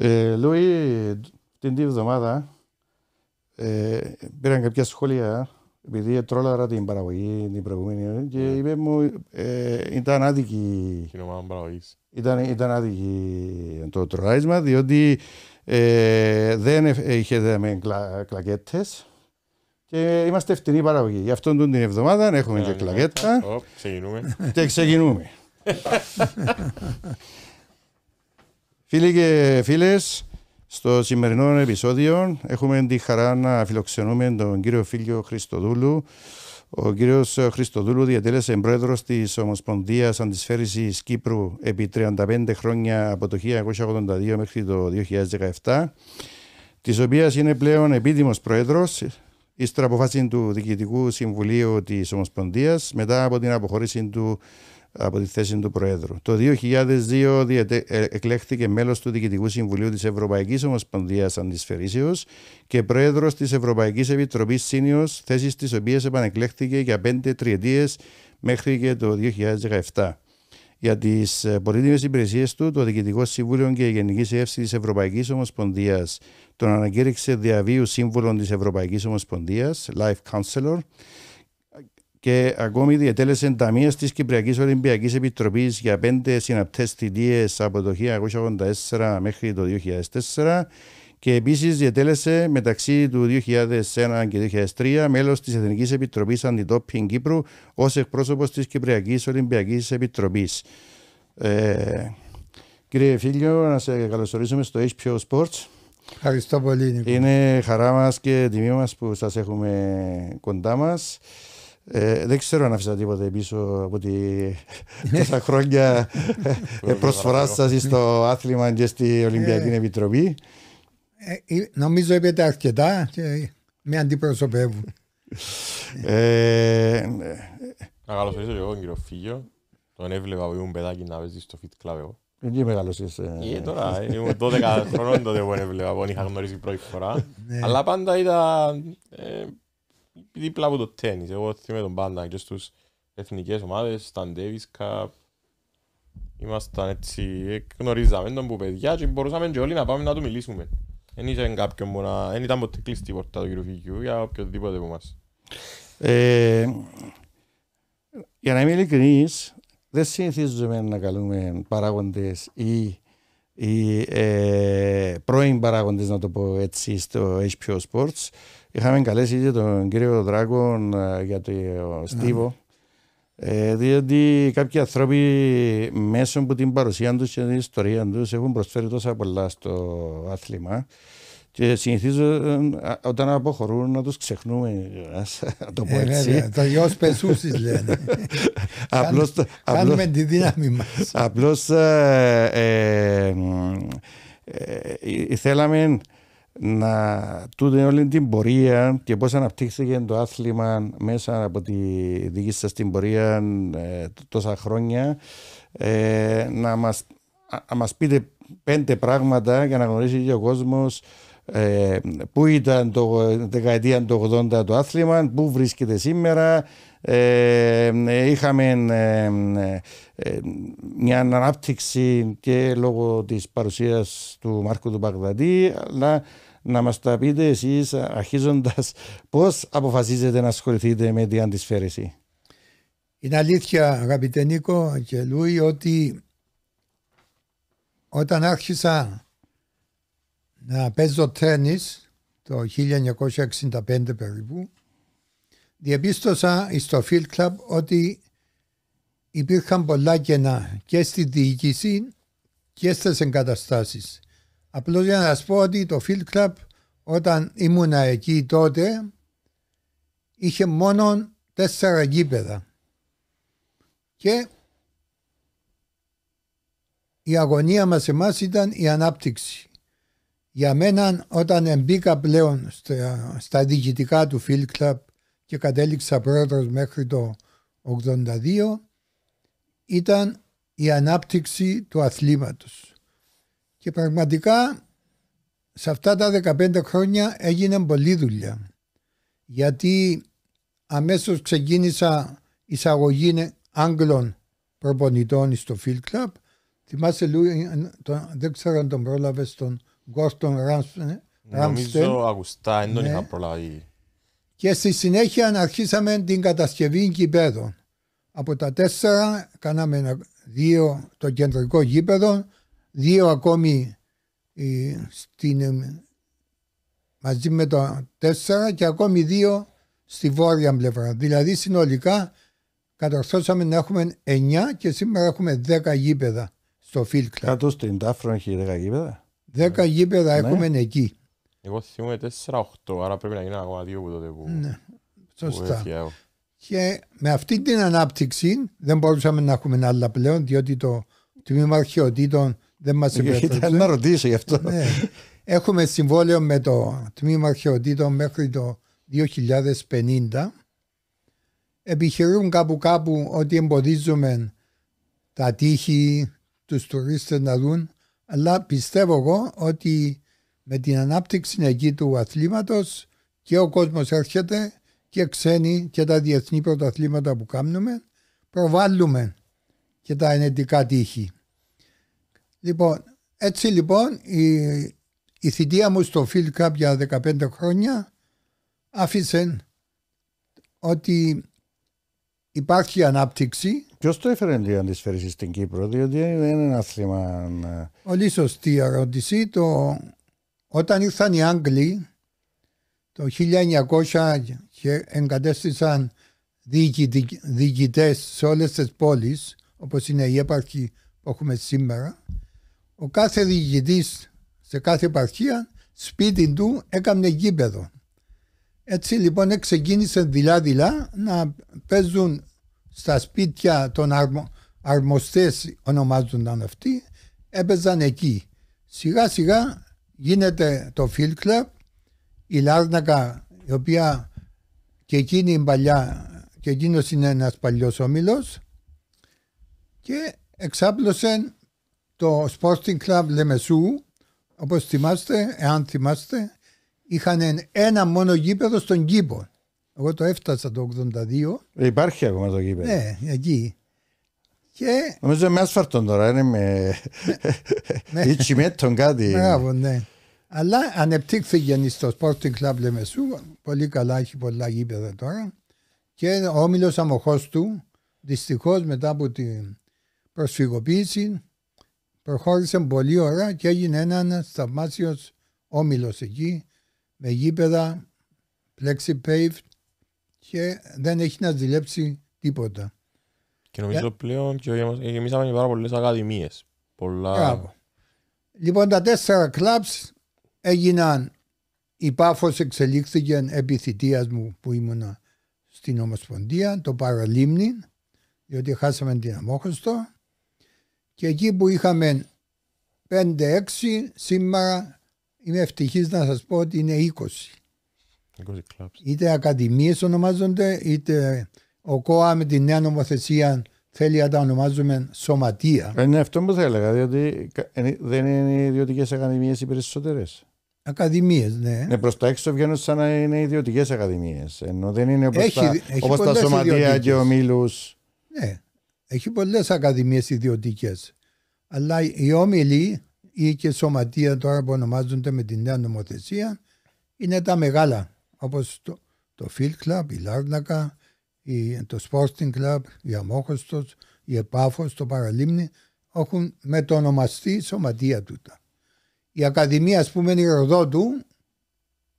Ε, Λούι, «Ε, την τη εβδομάδα ε, πήραν κάποια σχόλια επειδή τρόλαρα την παραγωγή την προηγούμενη και ναι. είπε μου ε, ήταν άδικη ήταν, ήταν άδικη το τρολάρισμα διότι ε, δεν είχε με κλα, κλακέτες και είμαστε φτηνή παραγωγή. Γι' αυτόν την εβδομάδα έχουμε και ναι, ναι. κλακέτα. Και ξεκινούμε. Φίλοι και φίλες, στο σημερινό επεισόδιο έχουμε τη χαρά να φιλοξενούμε τον κύριο Φίλιο Χριστοδούλου. Ο κύριος Χριστοδούλου διατέλεσε πρόεδρος της Ομοσπονδίας Αντισφαίρισης Κύπρου επί 35 χρόνια από το 1982 μέχρι το 2017, της οποίας είναι πλέον επίδημος πρόεδρος, ύστερα αποφάσιν του Διοικητικού Συμβουλίου της Ομοσπονδίας, μετά από την αποχώρηση του από τη θέση του Προέδρου. Το 2002 ε, εκλέχθηκε μέλος του Διοικητικού Συμβουλίου της Ευρωπαϊκής Ομοσπονδίας Αντισφαιρίσεω και προέδρο της Ευρωπαϊκής Επιτροπής Σύνιος, θέση της οποίας επανεκλέχθηκε για πέντε τριετίες μέχρι και το 2017. Για τις ε, πολύτιμες υπηρεσίες του, το Διοικητικό Συμβούλιο και η Γενική Συνέλευση της Ευρωπαϊκής Ομοσπονδίας τον ανακήρυξε διαβίου Σύμβουλων της Ευρωπαϊκής Ομοσπονδίας, Life Counselor, και ακόμη διετέλεσε ταμεία τη Κυπριακής Ολυμπιακής Επιτροπής για πέντε συναπτές θητείες από το 1984 μέχρι το 2004 και επίσης διετέλεσε μεταξύ του 2001 και 2003 μέλος της Εθνικής Επιτροπής Αντιτόπιν Κύπρου ως εκπρόσωπος της Κυπριακής Ολυμπιακής Επιτροπής. Ε, κύριε Φίλιο, να σε καλωσορίσουμε στο HPO Sports. Ευχαριστώ πολύ. Είναι χαρά μας και τιμή μας που σας έχουμε κοντά μας. Ε, δεν ξέρω αν άφησα τίποτα πίσω από τη... τόσα χρόνια προσφορά σας στο άθλημα και στην Ολυμπιακή Επιτροπή. Ε, νομίζω είπετε αρκετά και με αντιπροσωπεύουν. ε, να καλωσορίσω και εγώ τον κύριο Φίγιο. Τον έβλεπα που ήμουν παιδάκι να παίζει στο Fit Club εγώ. μεγάλος είσαι. Ε, τώρα, ήμουν 12 χρονών τότε που έβλεπα, που είχα γνωρίσει πρώτη φορά. Αλλά πάντα ήταν δίπλα από το τέννις. Εγώ θυμάμαι τον πάντα και στους εθνικές ομάδες, στα Davis Cup. Ήμασταν έτσι, γνωρίζαμε τον που παιδιά και μπορούσαμε και όλοι να πάμε να του μιλήσουμε. Εν ήταν κάποιον που να... Εν ήταν ποτέ κλειστή η πορτά του κυρουφικιού για οποιοδήποτε από εμάς. Ε, για να είμαι ειλικρινής, δεν συνηθίζουμε να καλούμε παράγοντες ή οι ε, πρώην παράγοντες, να το πω έτσι, στο HPO Sports. Είχαμε καλέσει και τον κύριο Δράκο ε, για το ναι. Στίβο. Ε, διότι κάποιοι άνθρωποι μέσω από την παρουσία τους και την ιστορία τους έχουν προσφέρει τόσα πολλά στο άθλημα και συνηθίζω ε, όταν αποχωρούν να τους ξεχνούμε, να το πω έτσι. Ε, το γιος πεσούσης λένε. απλώς, Κάνουμε τη δύναμη μας. Απλώς ε, θέλαμε να τούτε όλη την πορεία και πώς αναπτύχθηκε το άθλημα μέσα από τη δική σας την πορεία ε, τόσα χρόνια ε, να μας, να μας πείτε πέντε πράγματα για να γνωρίσει και ο κόσμος ε, πού ήταν το δεκαετία του 80 το άθλημα, πού βρίσκεται σήμερα. είχαμε μια ανάπτυξη και λόγω της παρουσίας του Μάρκου του Παγδατή, αλλά να μας τα πείτε εσείς αρχίζοντας πώς αποφασίζετε να ασχοληθείτε με την αντισφαίρεση. Είναι αλήθεια αγαπητέ Νίκο και Λούι ότι όταν άρχισα να παίζω τέννις το 1965 περίπου διαπίστωσα στο Field Club ότι υπήρχαν πολλά κενά και στη διοίκηση και στις εγκαταστάσεις. Απλώς για να σας πω ότι το Field Club όταν ήμουν εκεί τότε είχε μόνο τέσσερα γήπεδα. Και η αγωνία μας εμάς ήταν η ανάπτυξη. Για μένα όταν μπήκα πλέον στα, στα διοικητικά του Field Club και κατέληξα πρόεδρος μέχρι το 82 ήταν η ανάπτυξη του αθλήματος. Και πραγματικά σε αυτά τα 15 χρόνια έγινε πολλή δουλειά. Γιατί αμέσως ξεκίνησα εισαγωγή Άγγλων προπονητών στο Field Club. Θυμάσαι, Λούι, δεν ξέρω αν τον πρόλαβες τον Γκόρτον Ράμστεν. Νομίζω Αγουστά, δεν τον ναι. είχα προλάβει. Και στη συνέχεια αρχίσαμε την κατασκευή γηπέδων. Από τα τέσσερα κάναμε δύο το κεντρικό γήπεδο, δύο ακόμη ε, ε, μαζί με το 4 και ακόμη δύο στη βόρεια πλευρά. Δηλαδή συνολικά κατορθώσαμε να έχουμε 9 και σήμερα έχουμε 10 γήπεδα στο Φίλκλα. Κάτω στην Τάφρον έχει 10 γήπεδα. 10 ναι. γήπεδα ναι. έχουμε εκεί. Εγώ θυμούμαι 4-8, άρα πρέπει να γίνει ακόμα δύο που τότε που... Ναι, σωστά. Και με αυτή την ανάπτυξη δεν μπορούσαμε να έχουμε άλλα πλέον, διότι το τμήμα αρχαιοτήτων δεν μας Ήταν ε, να ρωτήσω γι' αυτό. Ναι. Έχουμε συμβόλαιο με το τμήμα αρχαιοτήτων μέχρι το 2050. Επιχειρούν κάπου κάπου ότι εμποδίζουμε τα τείχη, τους τουρίστες να δουν, αλλά πιστεύω εγώ ότι με την ανάπτυξη εκεί του αθλήματος και ο κόσμος έρχεται και ξένοι και τα διεθνή πρωταθλήματα που κάνουμε προβάλλουμε και τα ενετικά τείχη. Λοιπόν, έτσι λοιπόν η, η θητεία μου στο Field για 15 χρόνια άφησε ότι υπάρχει ανάπτυξη. Ποιος το έφερε τη αντισφαίριση στην Κύπρο, διότι δεν είναι ένα θέμα. Πολύ σωστή ερώτηση. Το... Όταν ήρθαν οι Άγγλοι το 1900 και εγκατέστησαν διοικητές σε όλες τις πόλεις, όπως είναι η έπαρχη που έχουμε σήμερα, ο κάθε διοικητής σε κάθε επαρχία σπίτι του έκανε γήπεδο. Έτσι λοιπόν ξεκίνησε δειλά-δειλά να παίζουν στα σπίτια των αρμο, αρμοστές ονομάζονταν αυτοί, έπαιζαν εκεί. Σιγά σιγά γίνεται το Field Club, η Λάρνακα η οποία και εκείνη είναι παλιά και εκείνος είναι ένας παλιός όμιλος και εξάπλωσε το Sporting Club Λεμεσού, όπως θυμάστε, εάν θυμάστε, είχαν ένα μόνο γήπεδο στον κήπο. Εγώ το έφτασα το 82. Ε, υπάρχει ακόμα το γήπεδο. Ναι, εκεί. Και... Νομίζω με άσφαρτον τώρα, είναι με, με... ή τσιμέτον κάτι. Μπράβο, ναι. Αλλά ανεπτύχθηκε στο Sporting Club Λεμεσού, πολύ καλά, έχει πολλά γήπεδα τώρα. Και ο Όμιλος του, δυστυχώς μετά από την προσφυγοποίηση, προχώρησε πολύ ώρα και έγινε ένα θαυμάσιος όμιλος εκεί με γήπεδα, πλέξι paved και δεν έχει να ζηλέψει τίποτα. Και νομίζω ε. πλέον και γεμίσαμε και πάρα πολλές ακαδημίες. Πολλά... Μπράβο. Λοιπόν τα τέσσερα κλαμπς έγιναν η Πάφος εξελίχθηκε επί θητείας μου που ήμουν στην Ομοσπονδία, το Παραλίμνη, διότι χάσαμε την Αμόχωστο. Και εκεί που είχαμε 5-6, σήμερα είμαι ευτυχής να σας πω ότι είναι 20. 20 Είτε ακαδημίες ονομάζονται, είτε ο ΚΟΑ με τη νέα νομοθεσία θέλει να τα ονομάζουμε σωματεία. Είναι αυτό που θα έλεγα, διότι δεν είναι ιδιωτικές ακαδημίες οι περισσότερες. Ακαδημίες, ναι. Ναι, προς τα έξω βγαίνουν σαν να είναι ιδιωτικές ακαδημίες. Ενώ δεν είναι όπως τα, τα σωματεία και ο μίλου. Ναι. Έχει πολλές ακαδημίες ιδιωτικές. Αλλά οι όμιλοι ή και σωματεία τώρα που ονομάζονται με την νέα νομοθεσία είναι τα μεγάλα. Όπως το, το Field Club, η Λάρνακα, η, το Sporting Club, η Αμόχωστος, η Επάφος, το Παραλίμνη. Έχουν μετονομαστεί σωματεία τούτα. Η Ακαδημία, ας πούμε, η Ροδότου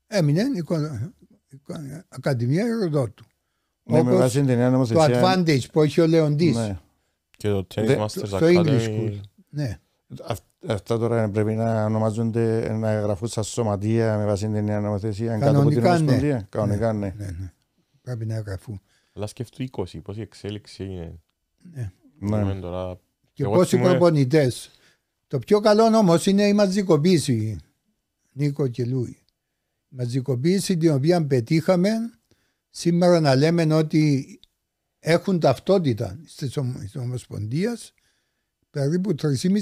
έμεινε η Ακαδημία Ροδότου. Ναι, Όπως το ε. advantage που έχει ο Λεοντής. Ναι. Και το Tennis Masters Academy. Ναι. Αυτά τώρα πρέπει να ονομάζονται, να γραφούν στα σωματεία με βάση την νέα νομοθεσία. Κανονικά ναι. Κανονικά ναι. Πρέπει να γραφούν. Αλλά σκεφτού 20, πόση εξέλιξη είναι. Ναι. Και πόσοι προπονητές. Το πιο καλό όμως είναι η μαζικοποίηση, Νίκο και Λούι. Η μαζικοποίηση την οποία πετύχαμε σήμερα να λέμε ότι έχουν ταυτότητα στις Ομοσπονδίες περίπου 3.500.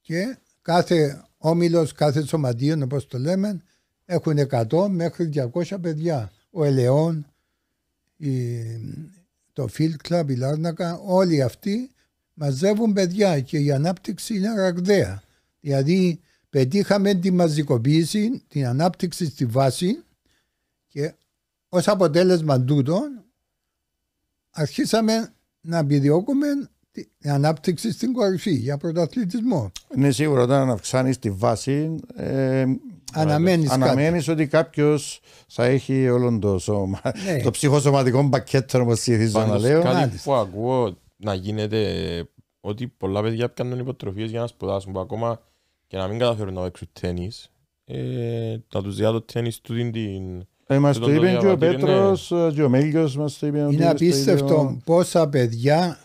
Και κάθε όμιλος, κάθε σωματείο, όπως το λέμε, έχουν 100 μέχρι 200 παιδιά. Ο Ελαιόν, το Field Club, η Λάρνακα, όλοι αυτοί μαζεύουν παιδιά και η ανάπτυξη είναι ραγδαία. Δηλαδή πετύχαμε τη μαζικοποίηση, την ανάπτυξη στη βάση Ως αποτέλεσμα τούτων αρχίσαμε να επιδιώκουμε την ανάπτυξη στην κορυφή για πρωτοαθλητισμό. Ναι σίγουρα, όταν αυξάνεις τη βάση ε, αναμένεις, αναμένεις ότι κάποιος θα έχει όλο το, σώμα, ναι. το ψυχοσωματικό μπακέτο, όπως συνηθίζω να λέω. Κάτι Άντε. που ακούω να γίνεται ότι πολλά παιδιά πιάνουν υποτροφίες για να σπουδάσουν που ακόμα και να μην καταφέρουν να παίξουν τέννις ε, να τους διάδω τέννη τέννις του την ε, το ο ο το είπε. Είναι απίστευτο πόσα παιδιά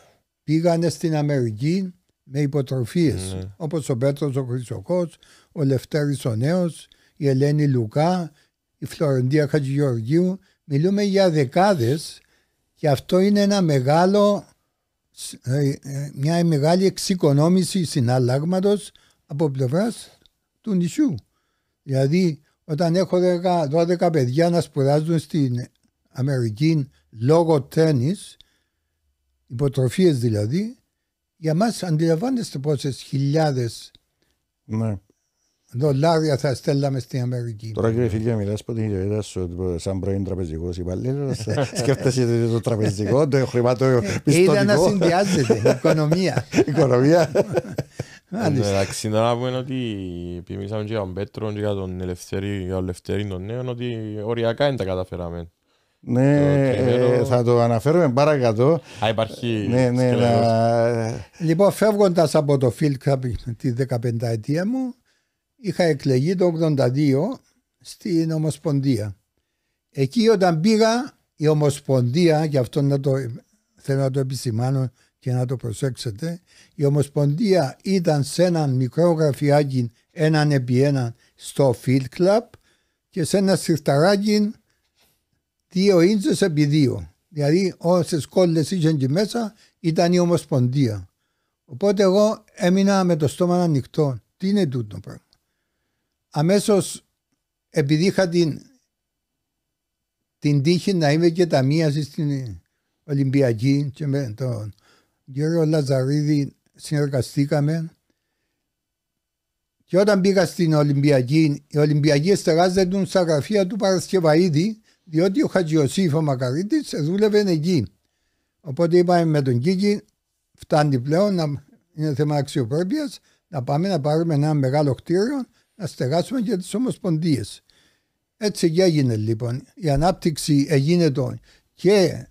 πήγαν στην Αμερική με υποτροφίες ναι. όπως Όπω ο Πέτρος ο Χρυσοκός ο Λευτέρης ο Νέος, η Ελένη Λουκά, η Φλωρεντία Χατζηγεωργίου. Μιλούμε για δεκάδες και αυτό είναι ένα μεγάλο, ε, ε, μια μεγάλη εξοικονόμηση συναλλάγματος από πλευράς του νησιού. Δηλαδή όταν έχω 12 παιδιά να σπουδάζουν στην Αμερική λόγω τέννις, υποτροφίες δηλαδή, για μας αντιλαμβάνεστε πόσες χιλιάδες ναι. δολάρια θα στέλναμε στην Αμερική. Τώρα κύριε Φίλια μιλάς από την ιδέα σου σαν πρώην τραπεζικός υπαλλήλος, σκέφτεσαι το τραπεζικό, το χρηματοπιστωτικό. Είδα να συνδυάζεται, οικονομία. Οικονομία. Ε, εντάξει, να πούμε ότι επιμήσαμε και για τον Πέτρο και για τον Ελευθερή, για τον Ελευθερή ότι οριακά είναι τα καταφέραμε. Ναι, ε, θα το αναφέρουμε παρακάτω. Α, υπάρχει. Ναι, ναι, Λοιπόν, φεύγοντας από το Field Cup τη 15η αιτία μου, είχα εκλεγεί το 82 στην Ομοσπονδία. Εκεί όταν πήγα, η Ομοσπονδία, και αυτό θέλω να το επισημάνω, και να το προσέξετε, η Ομοσπονδία ήταν σε έναν μικρό γραφιάκι έναν επί έναν στο Field Club και σε ένα συρταράκι δύο ίντσες επί δύο. Δηλαδή όσες κόλλες είχαν και μέσα ήταν η Ομοσπονδία. Οπότε εγώ έμεινα με το στόμα ανοιχτό. Τι είναι τούτο πράγμα. Αμέσως επειδή είχα την, την τύχη να είμαι και ταμεία στην Ολυμπιακή και με τον Γιώργο Λαζαρίδη συνεργαστήκαμε και όταν πήγα στην Ολυμπιακή, οι Ολυμπιακοί στεγάζονταν στα γραφεία του Παρασκευαίδη, διότι ο Χατζιωσήφ ο Μακαρίτης δούλευε εκεί. Οπότε είπαμε με τον Κίκη, φτάνει πλέον, να, είναι θέμα αξιοπρέπεια, να πάμε να πάρουμε ένα μεγάλο κτίριο, να στεγάσουμε και τι ομοσπονδίε. Έτσι και έγινε λοιπόν. Η ανάπτυξη έγινε και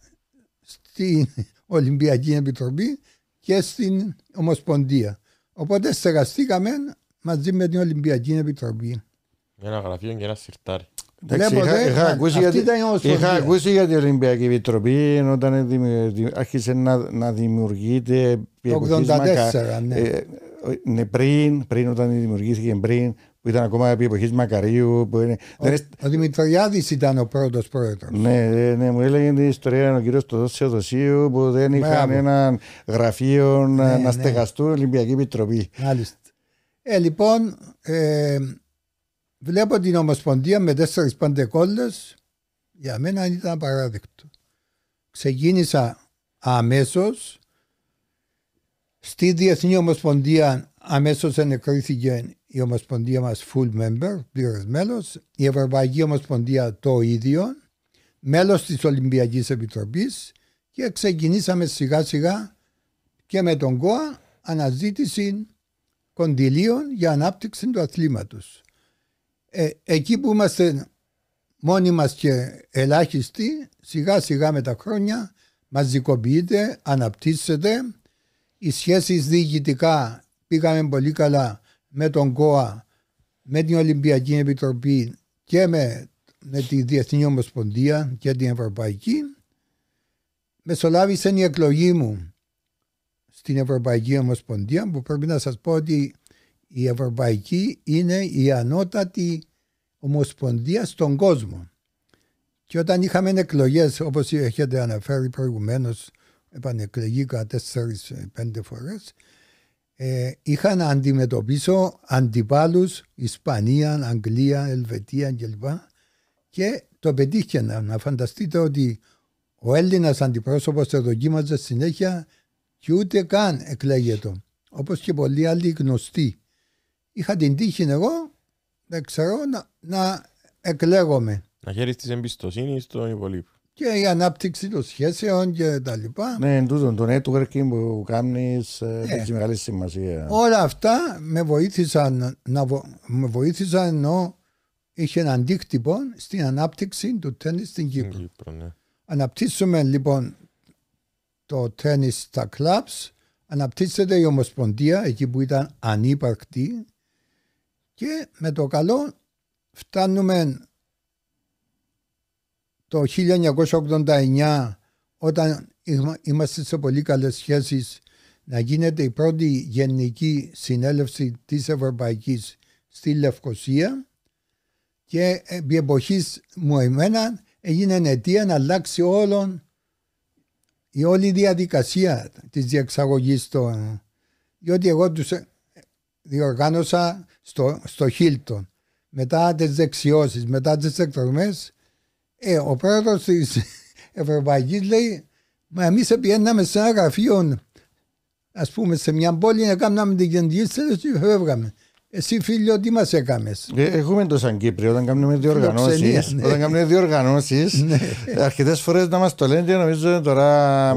στην... Ολυμπιακή Επιτροπή και στην Ομοσπονδία. Οπότε στεγαστήκαμε μαζί με την Ολυμπιακή Επιτροπή. Ένα γραφείο και ένα σιρτάρι. είχα, ακούσει για, την Ολυμπιακή Επιτροπή όταν άρχισε να, να δημιουργείται. Το 1984, ναι. Ε, ε, ναι. πριν, πριν όταν δημιουργήθηκε πριν, που ήταν ακόμα επί εποχής Μακαρίου. Που είναι, ο, δεν... ο Δημητριάδης ήταν ο πρώτος πρόεδρος. Ναι, ε, ναι, μου έλεγε την ιστορία ο κύριος Θεοδοσίου που δεν είχαν ένα γραφείο ναι, να, ναι. στεγαστούν Ολυμπιακή Επιτροπή. Μάλιστα. Ε, λοιπόν, ε, βλέπω την Ομοσπονδία με τέσσερι παντεκόλλε. Για μένα ήταν απαράδεκτο. Ξεκίνησα αμέσως. Στη Διεθνή Ομοσπονδία αμέσως ενεκρίθηκε η Ομοσπονδία μας full member, πλήρες μέλος, η Ευρωπαϊκή Ομοσπονδία το ίδιο, μέλος της Ολυμπιακής Επιτροπής και ξεκινήσαμε σιγά σιγά και με τον ΚΟΑ αναζήτηση κοντιλίων για ανάπτυξη του αθλήματος. Ε, εκεί που είμαστε μόνοι μας και ελάχιστοι, σιγά σιγά με τα χρόνια μαζικοποιείται, αναπτύσσεται, οι σχέσεις διοικητικά πήγαμε πολύ καλά με τον ΚΟΑ, με την Ολυμπιακή Επιτροπή και με, τη Διεθνή Ομοσπονδία και την Ευρωπαϊκή, μεσολάβησε η εκλογή μου στην Ευρωπαϊκή Ομοσπονδία που πρέπει να σας πω ότι η Ευρωπαϊκή είναι η ανώτατη ομοσπονδία στον κόσμο. Και όταν εκλογές, όπως όπως έχετε προηγουμένω προηγουμένως, επανεκλεγήκα τέσσερις-πέντε φορές, ε, είχα να αντιμετωπίσω αντιπάλους Ισπανία, Αγγλία, Ελβετία κλπ. Και το πετύχε να, φανταστείτε ότι ο Έλληνας αντιπρόσωπος το δοκίμαζε συνέχεια και ούτε καν εκλέγεται. Όπως και πολλοί άλλοι γνωστοί. Είχα την τύχη εγώ, δεν ξέρω, να, να εκλέγομαι. Να χαίρεις της εμπιστοσύνης στον υπολείπο και η ανάπτυξη των σχέσεων και τα λοιπά. Ναι, τούτο, το networking που κάνεις ε, ναι. έχει μεγάλη σημασία. Όλα αυτά με βοήθησαν, να με βοήθησαν ενώ είχε ένα αντίκτυπο στην ανάπτυξη του τέννις στην Κύπρο. Κύπρο ναι. Αναπτύσσουμε λοιπόν το τέννις στα κλαμπς, αναπτύσσεται η Ομοσπονδία εκεί που ήταν ανύπαρκτη και με το καλό φτάνουμε το 1989 όταν είμαστε σε πολύ καλές σχέσεις να γίνεται η πρώτη γενική συνέλευση της Ευρωπαϊκής στη Λευκοσία και επί εποχής μου εμένα έγινε αιτία να αλλάξει όλον η όλη διαδικασία της διεξαγωγής των διότι εγώ τους ε, διοργάνωσα στο, στο Χίλτον μετά τις δεξιώσεις, μετά τις εκτρομές ε, ο πρόεδρος της Ευρωπαϊκής λέει, μα εμείς πηγαίναμε σε ένα γραφείο, ας πούμε, σε μια πόλη, να κάναμε την κεντρική στέλεση και φεύγαμε. Εσύ φίλιο, τι μας έκανε. Έχουμε το σαν Κύπριο, όταν κάνουμε διοργανώσεις. Ναι. Όταν κάνουμε διοργανώσεις, ναι. αρκετές φορές να μας το λένε και νομίζω τώρα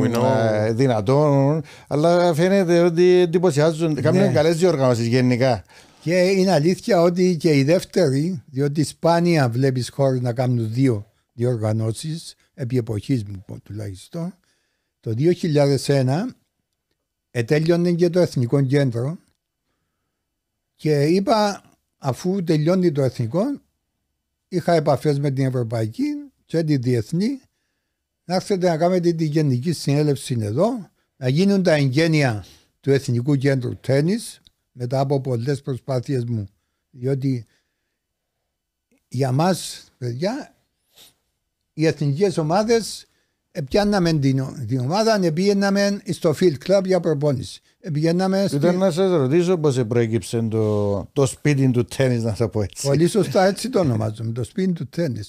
ε, δυνατόν. Αλλά φαίνεται ότι εντυπωσιάζουν. Ναι. Κάνουν καλές διοργανώσεις γενικά. Και είναι αλήθεια ότι και η δεύτερη διότι σπάνια βλέπεις χώρους να κάνουν δύο διοργανώσεις, επί εποχής μου τουλάχιστον. Το 2001 ετέλειωνε και το Εθνικό Κέντρο και είπα αφού τελειώνει το Εθνικό είχα επαφές με την Ευρωπαϊκή και τη Διεθνή να έρθετε να κάνετε την Γενική Συνέλευση εδώ, να γίνουν τα εγγένεια του Εθνικού Κέντρου Τέννις μετά από πολλές προσπάθειες μου. Διότι για μας, παιδιά, οι εθνικές ομάδες πιάνναμε την, ομάδα, πήγαιναμε στο field club για προπόνηση. Ήταν να σας ρωτήσω πώς προέκυψε το, το σπίτι του τέννη, να το πω έτσι. Πολύ σωστά έτσι το ονομάζουμε, το σπίτι του τέννη.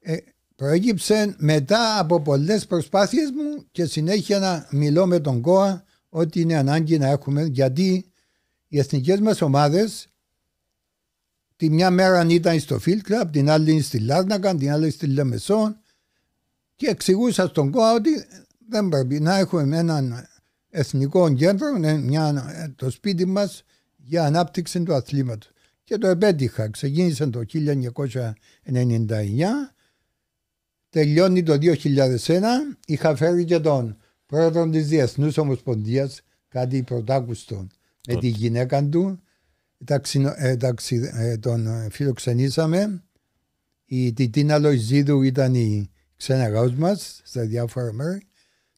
Ε, προέκυψε μετά από πολλές προσπάθειες μου και συνέχεια να μιλώ με τον ΚΟΑ ότι είναι ανάγκη να έχουμε γιατί οι εθνικές μας ομάδες Τη μια μέρα ήταν στο Φίλτρα, την άλλη στη Λάρνακα, την άλλη στη Λεμεσόν και εξηγούσα στον ΚΟΑ ότι δεν πρέπει να έχουμε έναν εθνικό κέντρο, ναι, μια, το σπίτι μας για ανάπτυξη του αθλήματος. Και το επέτυχα. Ξεκίνησε το 1999, τελειώνει το 2001. Είχα φέρει και τον πρόεδρο της Διεθνούς Ομοσπονδίας, κάτι πρωτάκουστο, με τη γυναίκα του Εντάξει, ε, ε, τον ε, φιλοξενήσαμε. Η Τιτίνα Λοϊζίδου ήταν η ξεναγός μας στα διάφορα μέρη.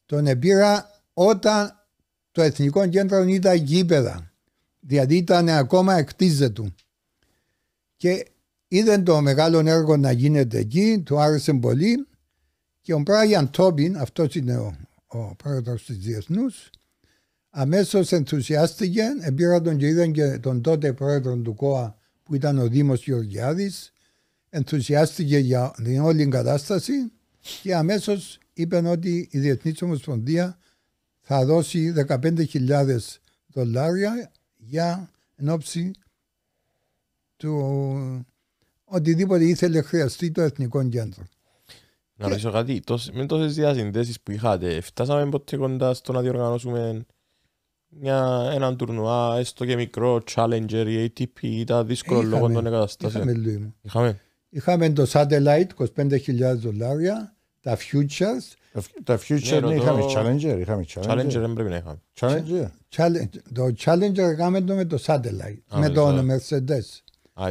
Τον επήρα όταν το Εθνικό Κέντρο ήταν γήπεδα. Δηλαδή ήταν ακόμα εκτίζε του. Και είδε το μεγάλο έργο να γίνεται εκεί, του άρεσε πολύ. Και ο Μπράιαν Τόμπιν, αυτός είναι ο, ο πρόεδρος της Διεθνούς, Αμέσως ενθουσιάστηκε, πήραν τον και είδαν και τον τότε πρόεδρο του ΚΟΑ που ήταν ο Δήμος Γεωργιάδης. Ενθουσιάστηκε για την όλη την κατάσταση και αμέσως είπαν ότι η Διεθνής Ομοσπονδία θα δώσει 15.000 δολάρια για ενόψη του οτιδήποτε ήθελε χρειαστεί το Εθνικό Κέντρο. Να ρωτήσω κάτι, με τόσες διασυνδέσεις που είχατε, φτάσαμε ποτέ κοντά στο να διοργανώσουμε μια, έναν τουρνουά, έστω και μικρό, Challenger ή ATP, ήταν δύσκολο είχαμε, λόγω των εγκαταστάσεων. Είχαμε, είχαμε. είχαμε το Satellite, 25.000 δολάρια, τα Futures. Τα Futures ναι, ναι είχαμε το... Challenger, είχαμε Challenger. Challenger δεν πρέπει να είχαμε. Challenger. Challenger. Το Challenger έκαμε το με το Satellite, Α, με όνομα Mercedes.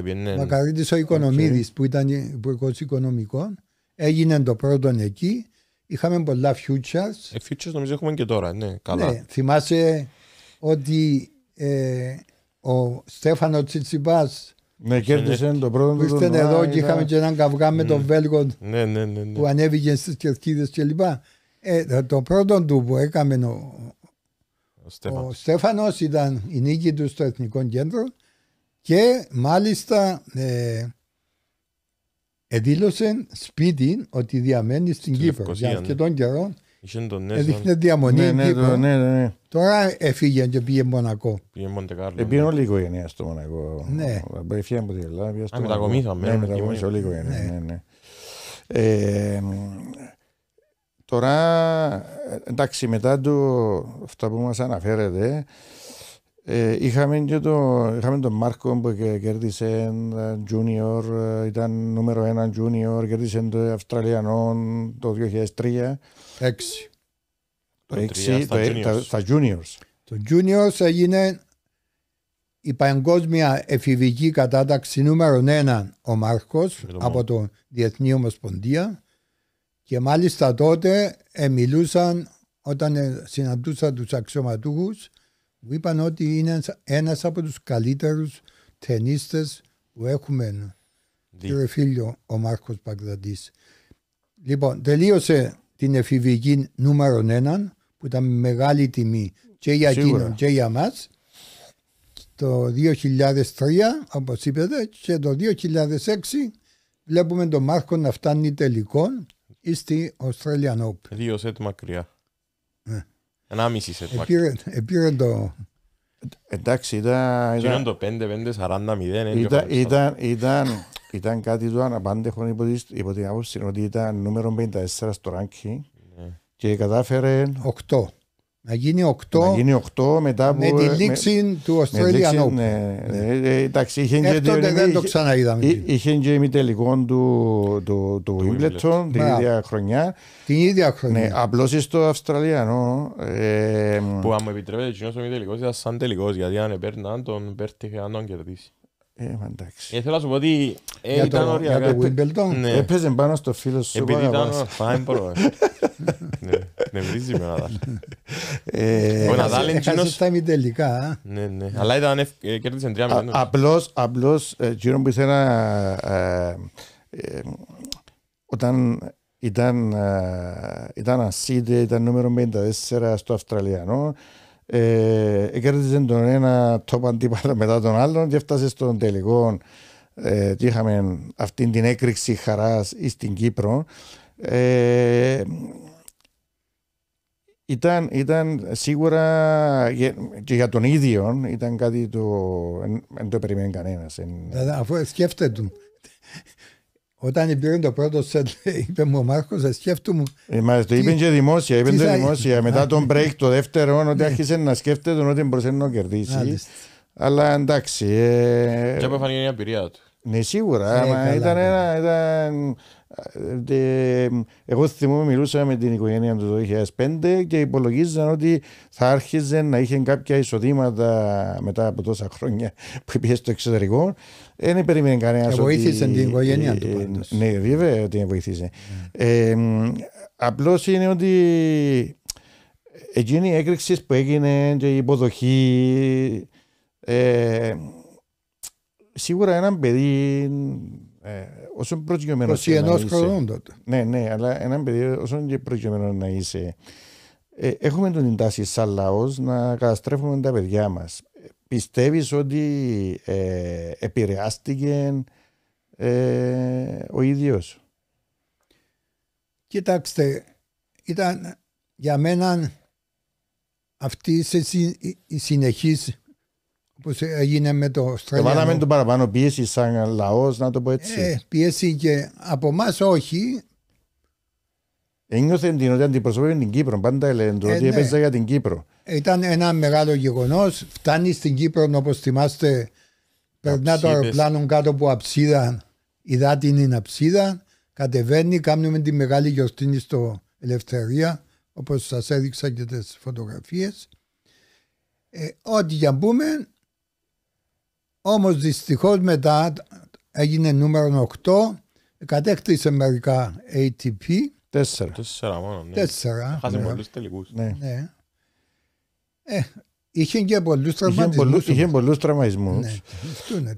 Ναι, ναι. Μακαρίτης ο Οικονομίδης okay. που ήταν υπουργός οικονομικών, έγινε το πρώτο εκεί. Είχαμε πολλά futures. Ε, futures νομίζω έχουμε και τώρα, ναι, καλά. Ναι, θυμάσαι ότι ε, ο Στέφανο Τσιτσιπά ναι, κέρδισε το πρώτο του. Ήρθε εδώ και είχαμε και έναν καυγά με τον ναι. Βέλγο ναι, ναι, που ανέβηκε στις κερκίδες κλπ. Ε, το πρώτο του που έκαμε ο, ο, Στέφανος ήταν η νίκη του στο Εθνικό Κέντρο και μάλιστα ε, εδήλωσε σπίτι ότι διαμένει στην Κύπρο για αρκετών καιρών Έδειχνε διαμονή. Ναι, ναι, ναι, ναι, ναι. Τώρα έφυγε και πήγε Μονακό. Πήγε Μοντεκάρλο. Επήγε ναι. όλη η οικογένεια στο Μονακό. Ναι. Έφυγε από τη Ελλάδα. Α, μετακομίσαμε. Ναι, ναι μετακομίσαμε όλη η οικογένεια. Ναι. ναι, ναι. Ε, τώρα, εντάξει, μετά το, αυτά που μας αναφέρετε, ε, είχαμε και το, είχαμε τον Μάρκο που κέρδισε junior, ε, ήταν νούμερο ένα junior, κέρδισε το Αυστραλιανό το 2003. Έξι. Το, juniors. juniors. έγινε η παγκόσμια εφηβική κατάταξη νούμερο ένα ο Μάρκος από το Διεθνή Ομοσπονδία και μάλιστα τότε ε, μιλούσαν όταν ε, συναντούσαν τους αξιωματούχους μου είπαν ότι είναι ένας από τους καλύτερους ταινίστες που έχουμε κύριε φίλιο ο Μάρκος Παγκρατής. Λοιπόν, τελείωσε την εφηβική νούμερο 1 που ήταν μεγάλη τιμή και για εκείνον και για μας το 2003 όπως είπατε και το 2006 βλέπουμε τον Μάρκο να φτάνει τελικό στη Australian Open. Δύο σετ μακριά. Ναι. Ένα μισή σετ μακριά. Επήρε το... Εντάξει, ήταν... Ήταν το 5-5-40-0. Ήταν, ήταν, ήταν, ήταν κάτι το αναπάντεχο υπό, υπό την άποψη ότι ήταν νούμερο 54 στο ράνκι ναι. και κατάφερε 8. Να γίνει 8, να γίνει 8 μετά με τη ε, λήξη με, του Australian Open. Ναι, ναι. Ε, ε, εντάξει, είχε και, δεν το ξαναείδαμε. Είχε, είχε και μη τελικό του, του, του, του Wimbledon την ίδια χρονιά. Την ίδια χρονιά. Ναι, απλώς στο Αυστραλιανό. Ε, που αν μου επιτρέπετε, ο μη τελικός ήταν σαν τελικός, γιατί αν επέρναν τον, πέρτυχε αν τον κερδίσει. Ε, εντάξει. Ε, θέλω να σου πω ότι ε, ήταν ωραία. Για το ε, Wimbledon. Ναι. Έπαιζε πάνω στο φίλο σου. Επειδή ήταν φάιν προ. Ε. Ναι, βρίζει με Ναδάλ. Ο Ναδάλ είναι Έχασε τα ημιτελικά. Ναι, ναι. Αλλά ήταν κέρδισε τρία Απλώς, απλώς, γύρω που ήθελα... Όταν ήταν, ήταν ασίδε, ήταν νούμερο 54 στο Αυστραλιανό, Εκέρδιζε τον ένα τόπο αντίπαλο μετά τον άλλον και έφτασε στον τελικό ε, είχαμε αυτή την έκρηξη χαράς στην Κύπρο. Ε, ήταν, ήταν σίγουρα και για τον ίδιο ήταν κάτι το. Δεν το περιμένει κανένας. Αφού σκέφτεται όταν πήρε το πρώτο σετ, είπε μου ο Μάρκος, σκέφτομαι. Ε, μα το είπε και δημόσια, είπε το δημόσια. Μετά τον break το δεύτερο, ότι ναι. άρχισε να σκέφτεται ότι μπορεί να κερδίσει. Αλλά εντάξει. Ε... Και απέφανε η εμπειρία του. Ναι, σίγουρα. Ε, ήταν ναι. ένα. Ε, εγώ θυμούμαι, μιλούσα με την οικογένεια του το 2005 και υπολογίζαν ότι θα άρχιζε να είχε κάποια εισοδήματα μετά από τόσα χρόνια που πήγε στο εξωτερικό ε, δεν περίμενε κανένας. Ε, βοήθησε ότι... την οικογένειά του. Ε, πάντως. Ναι, βέβαια ότι βοήθησε. Ε, Απλώς είναι ότι εκείνη η έκρηξη που έγινε και η υποδοχή. Ε, σίγουρα έναν παιδί ε, όσο να είσαι... χρονών τότε. Ναι, ναι, αλλά έναν παιδί όσο και προκειμένο να είσαι. Ε, έχουμε τον τάση σαν λαός να καταστρέφουμε τα παιδιά μας πιστεύεις ότι ε, επηρεάστηκε ε, ο ίδιος. Κοιτάξτε, ήταν για μένα αυτή η συνεχής που έγινε με το Αυστραλιανό. Το βάλαμε τον παραπάνω πίεση σαν λαός, να το πω έτσι. Ε, πίεση και από εμάς όχι. Ένιωθε την ότι αντιπροσωπεύει την Κύπρο. Πάντα έλεγε ε, ότι ναι. έπαιζε για την Κύπρο ήταν ένα μεγάλο γεγονός. Φτάνει στην Κύπρο, όπως θυμάστε, περνά το αεροπλάνο κάτω από αψίδα, η είναι αψίδα, κατεβαίνει, κάνουμε τη μεγάλη γιορτή στο Ελευθερία, όπως σας έδειξα και τις φωτογραφίες. Ε, ό,τι για πούμε. όμως δυστυχώς μετά έγινε νούμερο 8, κατέκτησε μερικά ATP. Τέσσερα. Τέσσερα μόνο. Ναι. Τέσσερα. πολλούς τελικούς. ναι. Ε, είχε και πολλούς τραυματισμούς. Είχε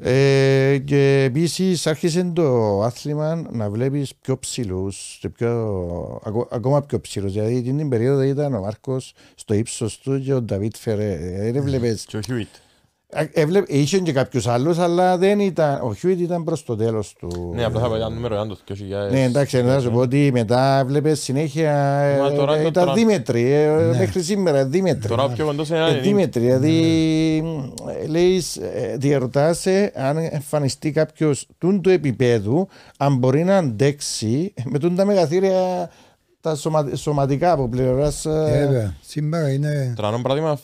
Ναι, ε, και επίσης άρχισε το άθλημα να βλέπεις πιο ψηλούς, πιο, ακόμα πιο ψηλούς. Δηλαδή την περίοδο ήταν ο Μάρκος στο ύψος του και ο Νταβίτ Φερέ. Ε, δεν ναι, βλέπεις. Και ο Χιουίτ. Ε, Έβλεπε, είχε και κάποιους άλλους, αλλά δεν ήταν. Ο Χιούιτ ήταν προς το τέλος του. Ναι, απλά θα το νούμερο 1 το 2000. Ναι, εντάξει, να σου πω ότι μετά βλέπεις συνέχεια. Ε, ε, ήταν δίμετρη. Ναι. Μέχρι σήμερα δίμετρη. Τώρα πιο κοντός είναι ένα. Δίμετρη. Δηλαδή, ναι, ναι, λέει, διαρωτάσαι αν εμφανιστεί κάποιος τούν του επίπεδου, αν μπορεί να αντέξει με τούν τα μεγαθύρια τα σωμα, σωματικά από πλευράς. Ε, ε, βέβαια, σήμερα είναι. Τρανό παράδειγμα,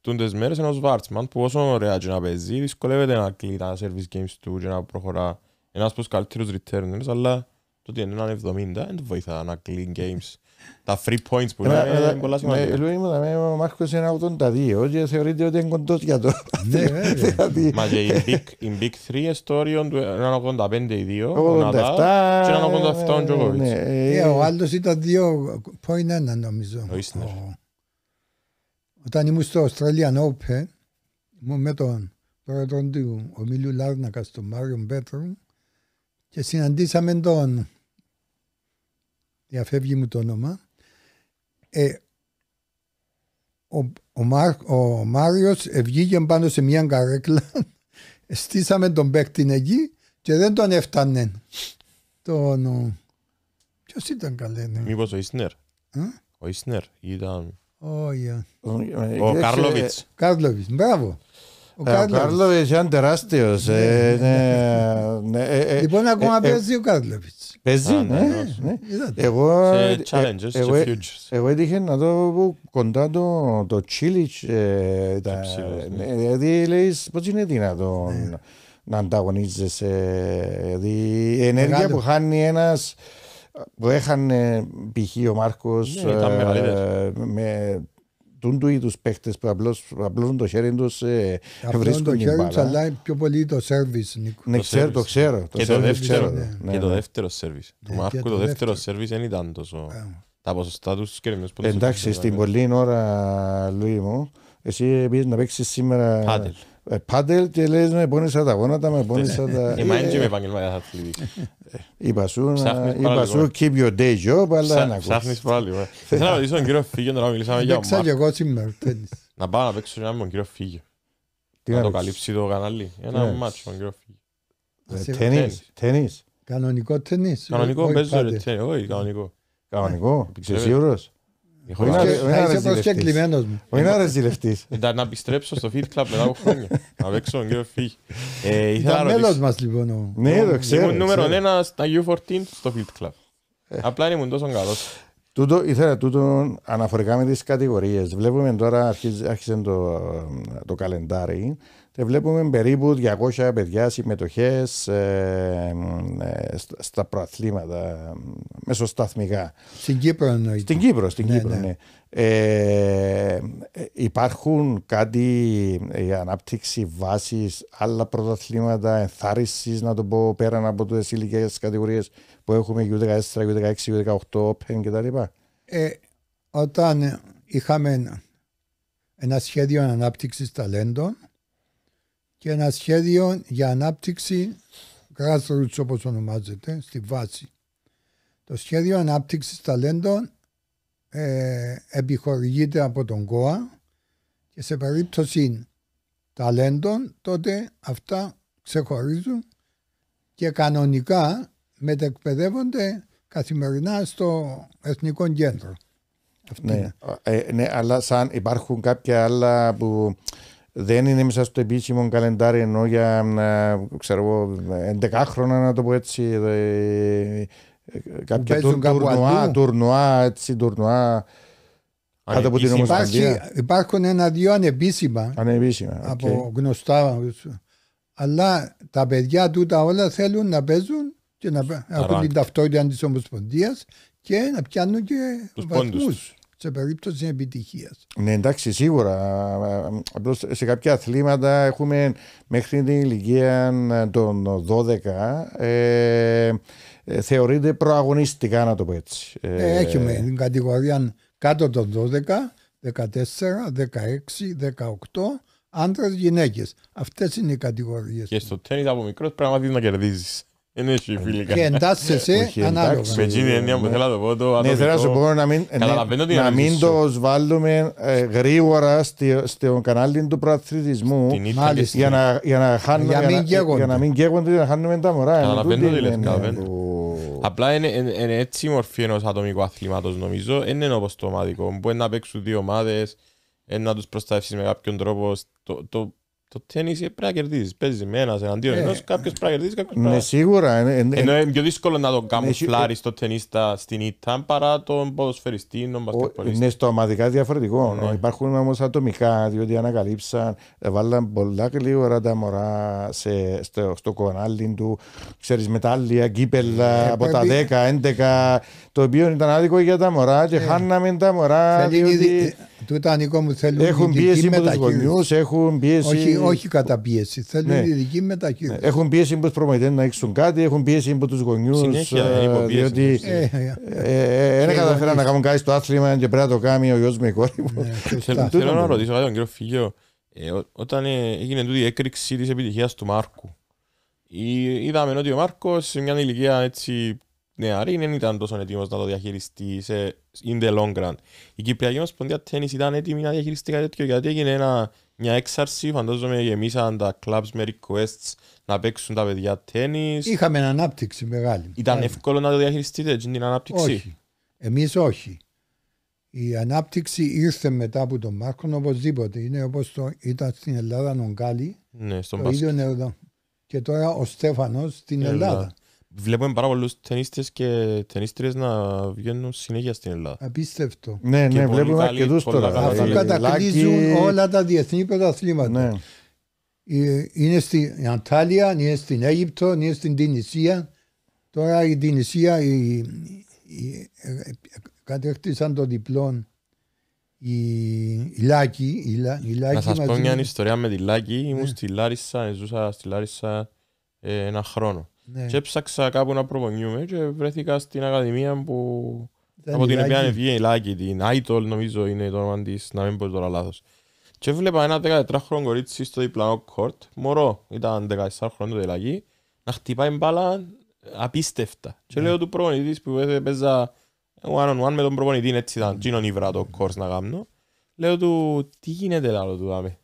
τούντες μέρες ένα Βάρτσμαν που όσο ωραία και να παίζει, δυσκολεύεται να κλεί τα service games του και να προχωρά. Ένας από τους καλύτερους returners, αλλά το ότι είναι έναν 70 δεν βοηθά να κλεί games τα free points που είναι πολλά σημαντικά. Εγώ ο Μάρκος είναι 82 και θεωρείται ότι είναι κοντός για το. Μα και οι Big 3 στο όριο του 85 οι δύο, ο και έναν 87 ο Τζοκοβιτς. Ο άλλος ήταν 2.1 νομίζω. Ο Ισνερ. Όταν ήμουν στο Australian Open, ήμουν με τον πρόεδρο του ομίλου Λάρνακα, τον Μάριον Πέτρου, και συναντήσαμε τον διαφεύγει μου το όνομα. Ε, ο, ο, Μάρ, ο Μάριος βγήκε πάνω σε μια καρέκλα, στήσαμε τον παίκτη εκεί και δεν τον έφτανε. Τον... Ποιος ήταν καλέ. Ναι. Μήπως ο Ισνερ. Ο Ισνερ ήταν... Oh, yeah. Ο ε, Καρλοβιτς. Ε, Καρλοβιτς, μπράβο. Ο Κάρλοβιτ ήταν τεράστιο. Λοιπόν, ε, ακόμα ε, ε, παίζει ο Κάρλοβιτ. Παίζει, ναι. ναι. ναι. Εγώ εγώ έτυχε να το δω κοντά το Τσίλιτ. Ναι. Δηλαδή, λέει, πώς είναι δυνατόν να ανταγωνίζεσαι. Δηλαδή, η ενέργεια που χάνει ένας που έχανε π.χ. ο Μάρκος με τούν του είδους παίχτες που απλώς το χέρι τους ε, βρίσκουν την χέρι το αλλά είναι πιο πολύ το σέρβις, Νίκο. Ναι, ξέρω, το ξέρω. Ναι. και, το δεύτερο, ναι, το δεύτερο σέρβις. Του Μάρκου το δεύτερο σέρβις δεν ήταν τόσο... Τα ποσοστά τους κερδινούς που Εντάξει, στην δηλαδή. πολλή ώρα, Λουί μου, εσύ πήγες να παίξεις σήμερα... Ε, πάντελ και λέει «Ναι, με πόνισα τα γόνατα, με πόνισα τα... Είμαι ε, έντια με επαγγελματικά αθλητής. Ε, είπα σου, είπα σου, keep your day job, αλλά να ακούς. Ψάχνεις πάλι. Θέλω να ρωτήσω τον κύριο Φίγιο, τώρα μιλήσαμε για ο ομάδες. Ξέρω εγώ σήμερα, τέννις. Να πάω να παίξω ένα με τον κύριο Φίγιο. Να το καλύψει το κανάλι. Ένα μάτσο με τον κύριο Φίγιο. Τένις, τένις. Κανονικό τένις. Κανονικό παίζω, τέννις, όχι κανονικό. Κανονικό, είσαι ο είναι ρεζιλευτής. Ήταν να επιστρέψω στο Field Club μετά από χρόνια. Να παίξω τον κύριο Φίχ. Ε, Ήταν μέλος μας λοιπόν. Ναι, το ξέρω. Ήμουν νούμερο ναι. ένα στα U14 στο Field Club. Ε. Απλά ήμουν τόσο καλός. Τούτο, ήθελα τούτο αναφορικά με τις κατηγορίες. Βλέπουμε τώρα, άρχισε το, το καλεντάρι και βλέπουμε περίπου 200 παιδιά συμμετοχές ε, ε, στα προαθλήματα μεσοσταθμικά. Στην Κύπρο εννοείται. Στην Κύπρο, στην ναι, Κύπρο, ναι. ναι. Ε, υπάρχουν κάτι η ανάπτυξη βάσης, άλλα πρωταθλήματα ενθάρρυνσης, να το πω πέραν από τις ηλικίε κατηγορίες που έχουμε U14, U16, U18, Open κτλ. Ε, όταν είχαμε ένα σχέδιο ανάπτυξης ταλέντων και ένα σχέδιο για ανάπτυξη grassroots όπως ονομάζεται, στη βάση. Το σχέδιο ανάπτυξης ταλέντων ε, επιχορηγείται από τον ΚΟΑ και σε περίπτωση ταλέντων τότε αυτά ξεχωρίζουν και κανονικά μετεκπαιδεύονται καθημερινά στο Εθνικό Κέντρο. ναι, ε, ναι, αλλά σαν υπάρχουν κάποια άλλα που δεν είναι μέσα στο επίσημο καλεντάρι ενώ για ε, ξέρω, 11 χρόνια να το πω έτσι ε, ε, κάποια τουρνουά, τουρνουά, έτσι, τουρνουά κάτω από την Ομοσπονδία. Υπάρχουν ένα-δυο ανεπίσημα, ανεπίσημα από γνωστά αλλά τα παιδιά τούτα όλα θέλουν να παίζουν και να έχουν την ταυτότητα της Ομοσπονδίας και να πιάνουν και βαθμούς σε περίπτωση επιτυχίας. Ναι, εντάξει, σίγουρα. Απλώς σε κάποια αθλήματα έχουμε μέχρι την ηλικία ε, των 12. Ε, ε, θεωρείται προαγωνιστικά, να το πω έτσι. Ε, έχουμε την κατηγορία κάτω των 12, 14, 16, 18 άντρες, γυναίκες. Αυτές είναι οι κατηγορίες. Και στο τέννη από μικρός πρέπει να να κερδίζεις. Δεν εσύ, φιλικά. Ε, και εντάσσεσαι ανάλογα. Με εκείνη την έννοια που θέλω να το πω το ατομικό. Ναι, θέλω να σου πω να μην ναι, το βάλουμε ε, γρήγορα στο κανάλι του προαθλητισμού για να μην καίγονται και να χάνουμε τα μωρά. Καταλαβαίνω τι λες Απλά είναι έτσι η μορφή ενός ατομικού αθλήματος νομίζω. είναι όπως το ομαδικό. Μπορεί να παίξουν δύο ομάδες, να τους προστατεύσεις με κάποιον τρόπο το τέννις ε, πρέπει να κερδίσεις. Παίζεις με ένας εναντίον ε, ενός, κάποιος πρέπει να κερδίσεις, κάποιος πρέπει να... Ναι, σίγουρα. Ε, ε, ε, Ενώ είναι πιο δύσκολο να το καμουφλάρεις ε, το τενίστα στην ήττα παρά τον ποδοσφαιριστή, τον μπασκετπολίστη. Είναι στο ομαδικά διαφορετικό. Ναι. Υπάρχουν όμως ατομικά, διότι ανακαλύψαν, βάλαν πολλά γλύωρα τα μωρά σε, στο, στο κονάλι του, ξέρεις, μετάλλια, κύπελα, από τα 10, 11, το οποίο ήταν άδικο για τα μωρά και χάναμε τα μωρά, διότι... Τούτα, Νικό μου, θέλουν έχουν πίεση με τους γονιούς, έχουν πίεση. Όχι, όχι κατά πίεση. Θέλουν ναι. ειδική μετακίνηση. Έχουν πίεση με τους προμηθευτέ να ρίξουν κάτι, έχουν πίεση από τους γονιούς. Διότι δεν καταφέραν να κάνουν κάτι στο άθλημα και πρέπει να το κάνει ο γιος μου η κόρη μου. Θέλω να ρωτήσω κάτι τον κύριο Φίγιο. Όταν έγινε τούτη η έκρηξη της επιτυχιας του Μάρκου, είδαμε ότι ο μαρκος σε μια ηλικία έτσι νεαρή ναι, δεν ήταν τόσο έτοιμος να το διαχειριστεί σε, in the long run. Η Κυπριακή Ομοσπονδία Τέννη ήταν έτοιμη να διαχειριστεί κάτι τέτοιο γιατί έγινε ένα, μια έξαρση. Φαντάζομαι γεμίσαν τα clubs με requests να παίξουν τα παιδιά τέννη. Είχαμε ανάπτυξη μεγάλη. Ήταν εύκολο να το διαχειριστείτε έτσι την ανάπτυξη. Όχι. Εμείς όχι. Η ανάπτυξη ήρθε μετά από τον Μάρκο οπωσδήποτε. Είναι όπως ήταν στην Ελλάδα ο Ναι, στον το Και τώρα ο Στέφανος στην Ελλάδα βλέπουμε πάρα πολλούς ταινίστες και ταινίστρες να βγαίνουν συνέχεια στην Ελλάδα. Απίστευτο. Ναι, ναι, βλέπουμε αρκετούς τώρα. Αφού κατακλείζουν όλα τα διεθνή πρωταθλήματα. Ναι. Ε, είναι στην Αντάλια, είναι στην Αίγυπτο, είναι στην Τινησία. Τώρα η Τινησία ε, κατέκτησαν το διπλό η, η Λάκη. Η, η Λάκη να σας πω μια ιστορία με τη Λάκη. Ήμουν ναι. στη Λάρισα, ζούσα στη Λάρισα ε, ένα χρόνο. Ναι. Και έψαξα κάπου να προπονιούμε και βρέθηκα στην Ακαδημία που Ήταν από την οποία βγήκε η Λάκη, την Idol νομίζω είναι το όνομα της, να μην πω τώρα λάθος. Και έβλεπα ένα 14χρονο κορίτσι στο διπλανό κορτ, μωρό, ήταν 14χρονο το Λάκη, να χτυπάει μπάλα απίστευτα. Και Και λέω του προπονητής που παίζα one on one με τον προπονητή, έτσι ήταν, γίνον υβρά το κορτ να κάνω. Λέω του, τι γίνεται λάλο του δάμε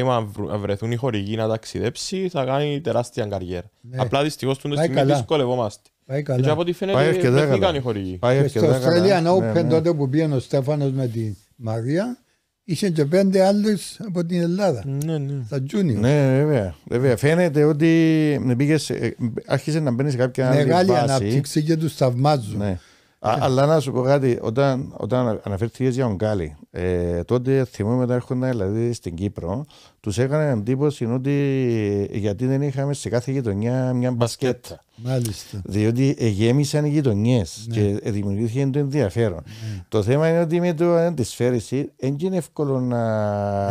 μου αν βρεθούν οι χορηγοί να ταξιδέψει, θα κάνει τεράστια καριέρα. Ναι. Απλά δυστυχώς του στιγμή δυσκολευόμαστε. Πάει καλά. πάει από ό,τι φαίνεται δεν κάνει και Στο Australian Open ναι, ναι. τότε που πήγαινε ο Στέφανος με τη Μαρία, είχε και πέντε άλλους από την Ελλάδα. Ναι, ναι. Στα Junior. Ναι, βέβαια. βέβαια. Φαίνεται ότι πήγες, ε, άρχισες να μπαίνεις σε κάποια Μεγάλη άλλη βάση. Μεγάλη ανάπτυξη και τους θαυμάζουν. Ναι. Ε. Αλλά να σου πω κάτι, όταν, όταν αναφέρθηκες για τον Γκάλι, ε, τότε θυμούμαι όταν έρχονταν δηλαδή, στην Κύπρο τους έκανε εντύπωση ότι γιατί δεν είχαμε σε κάθε γειτονιά μια μπασκέτα. Μάλιστα. Διότι γέμισαν οι γειτονιές ναι. και δημιουργήθηκε το ενδιαφέρον. Ναι. Το θέμα είναι ότι με το αντισφαίρεση ε, δεν είναι εύκολο να.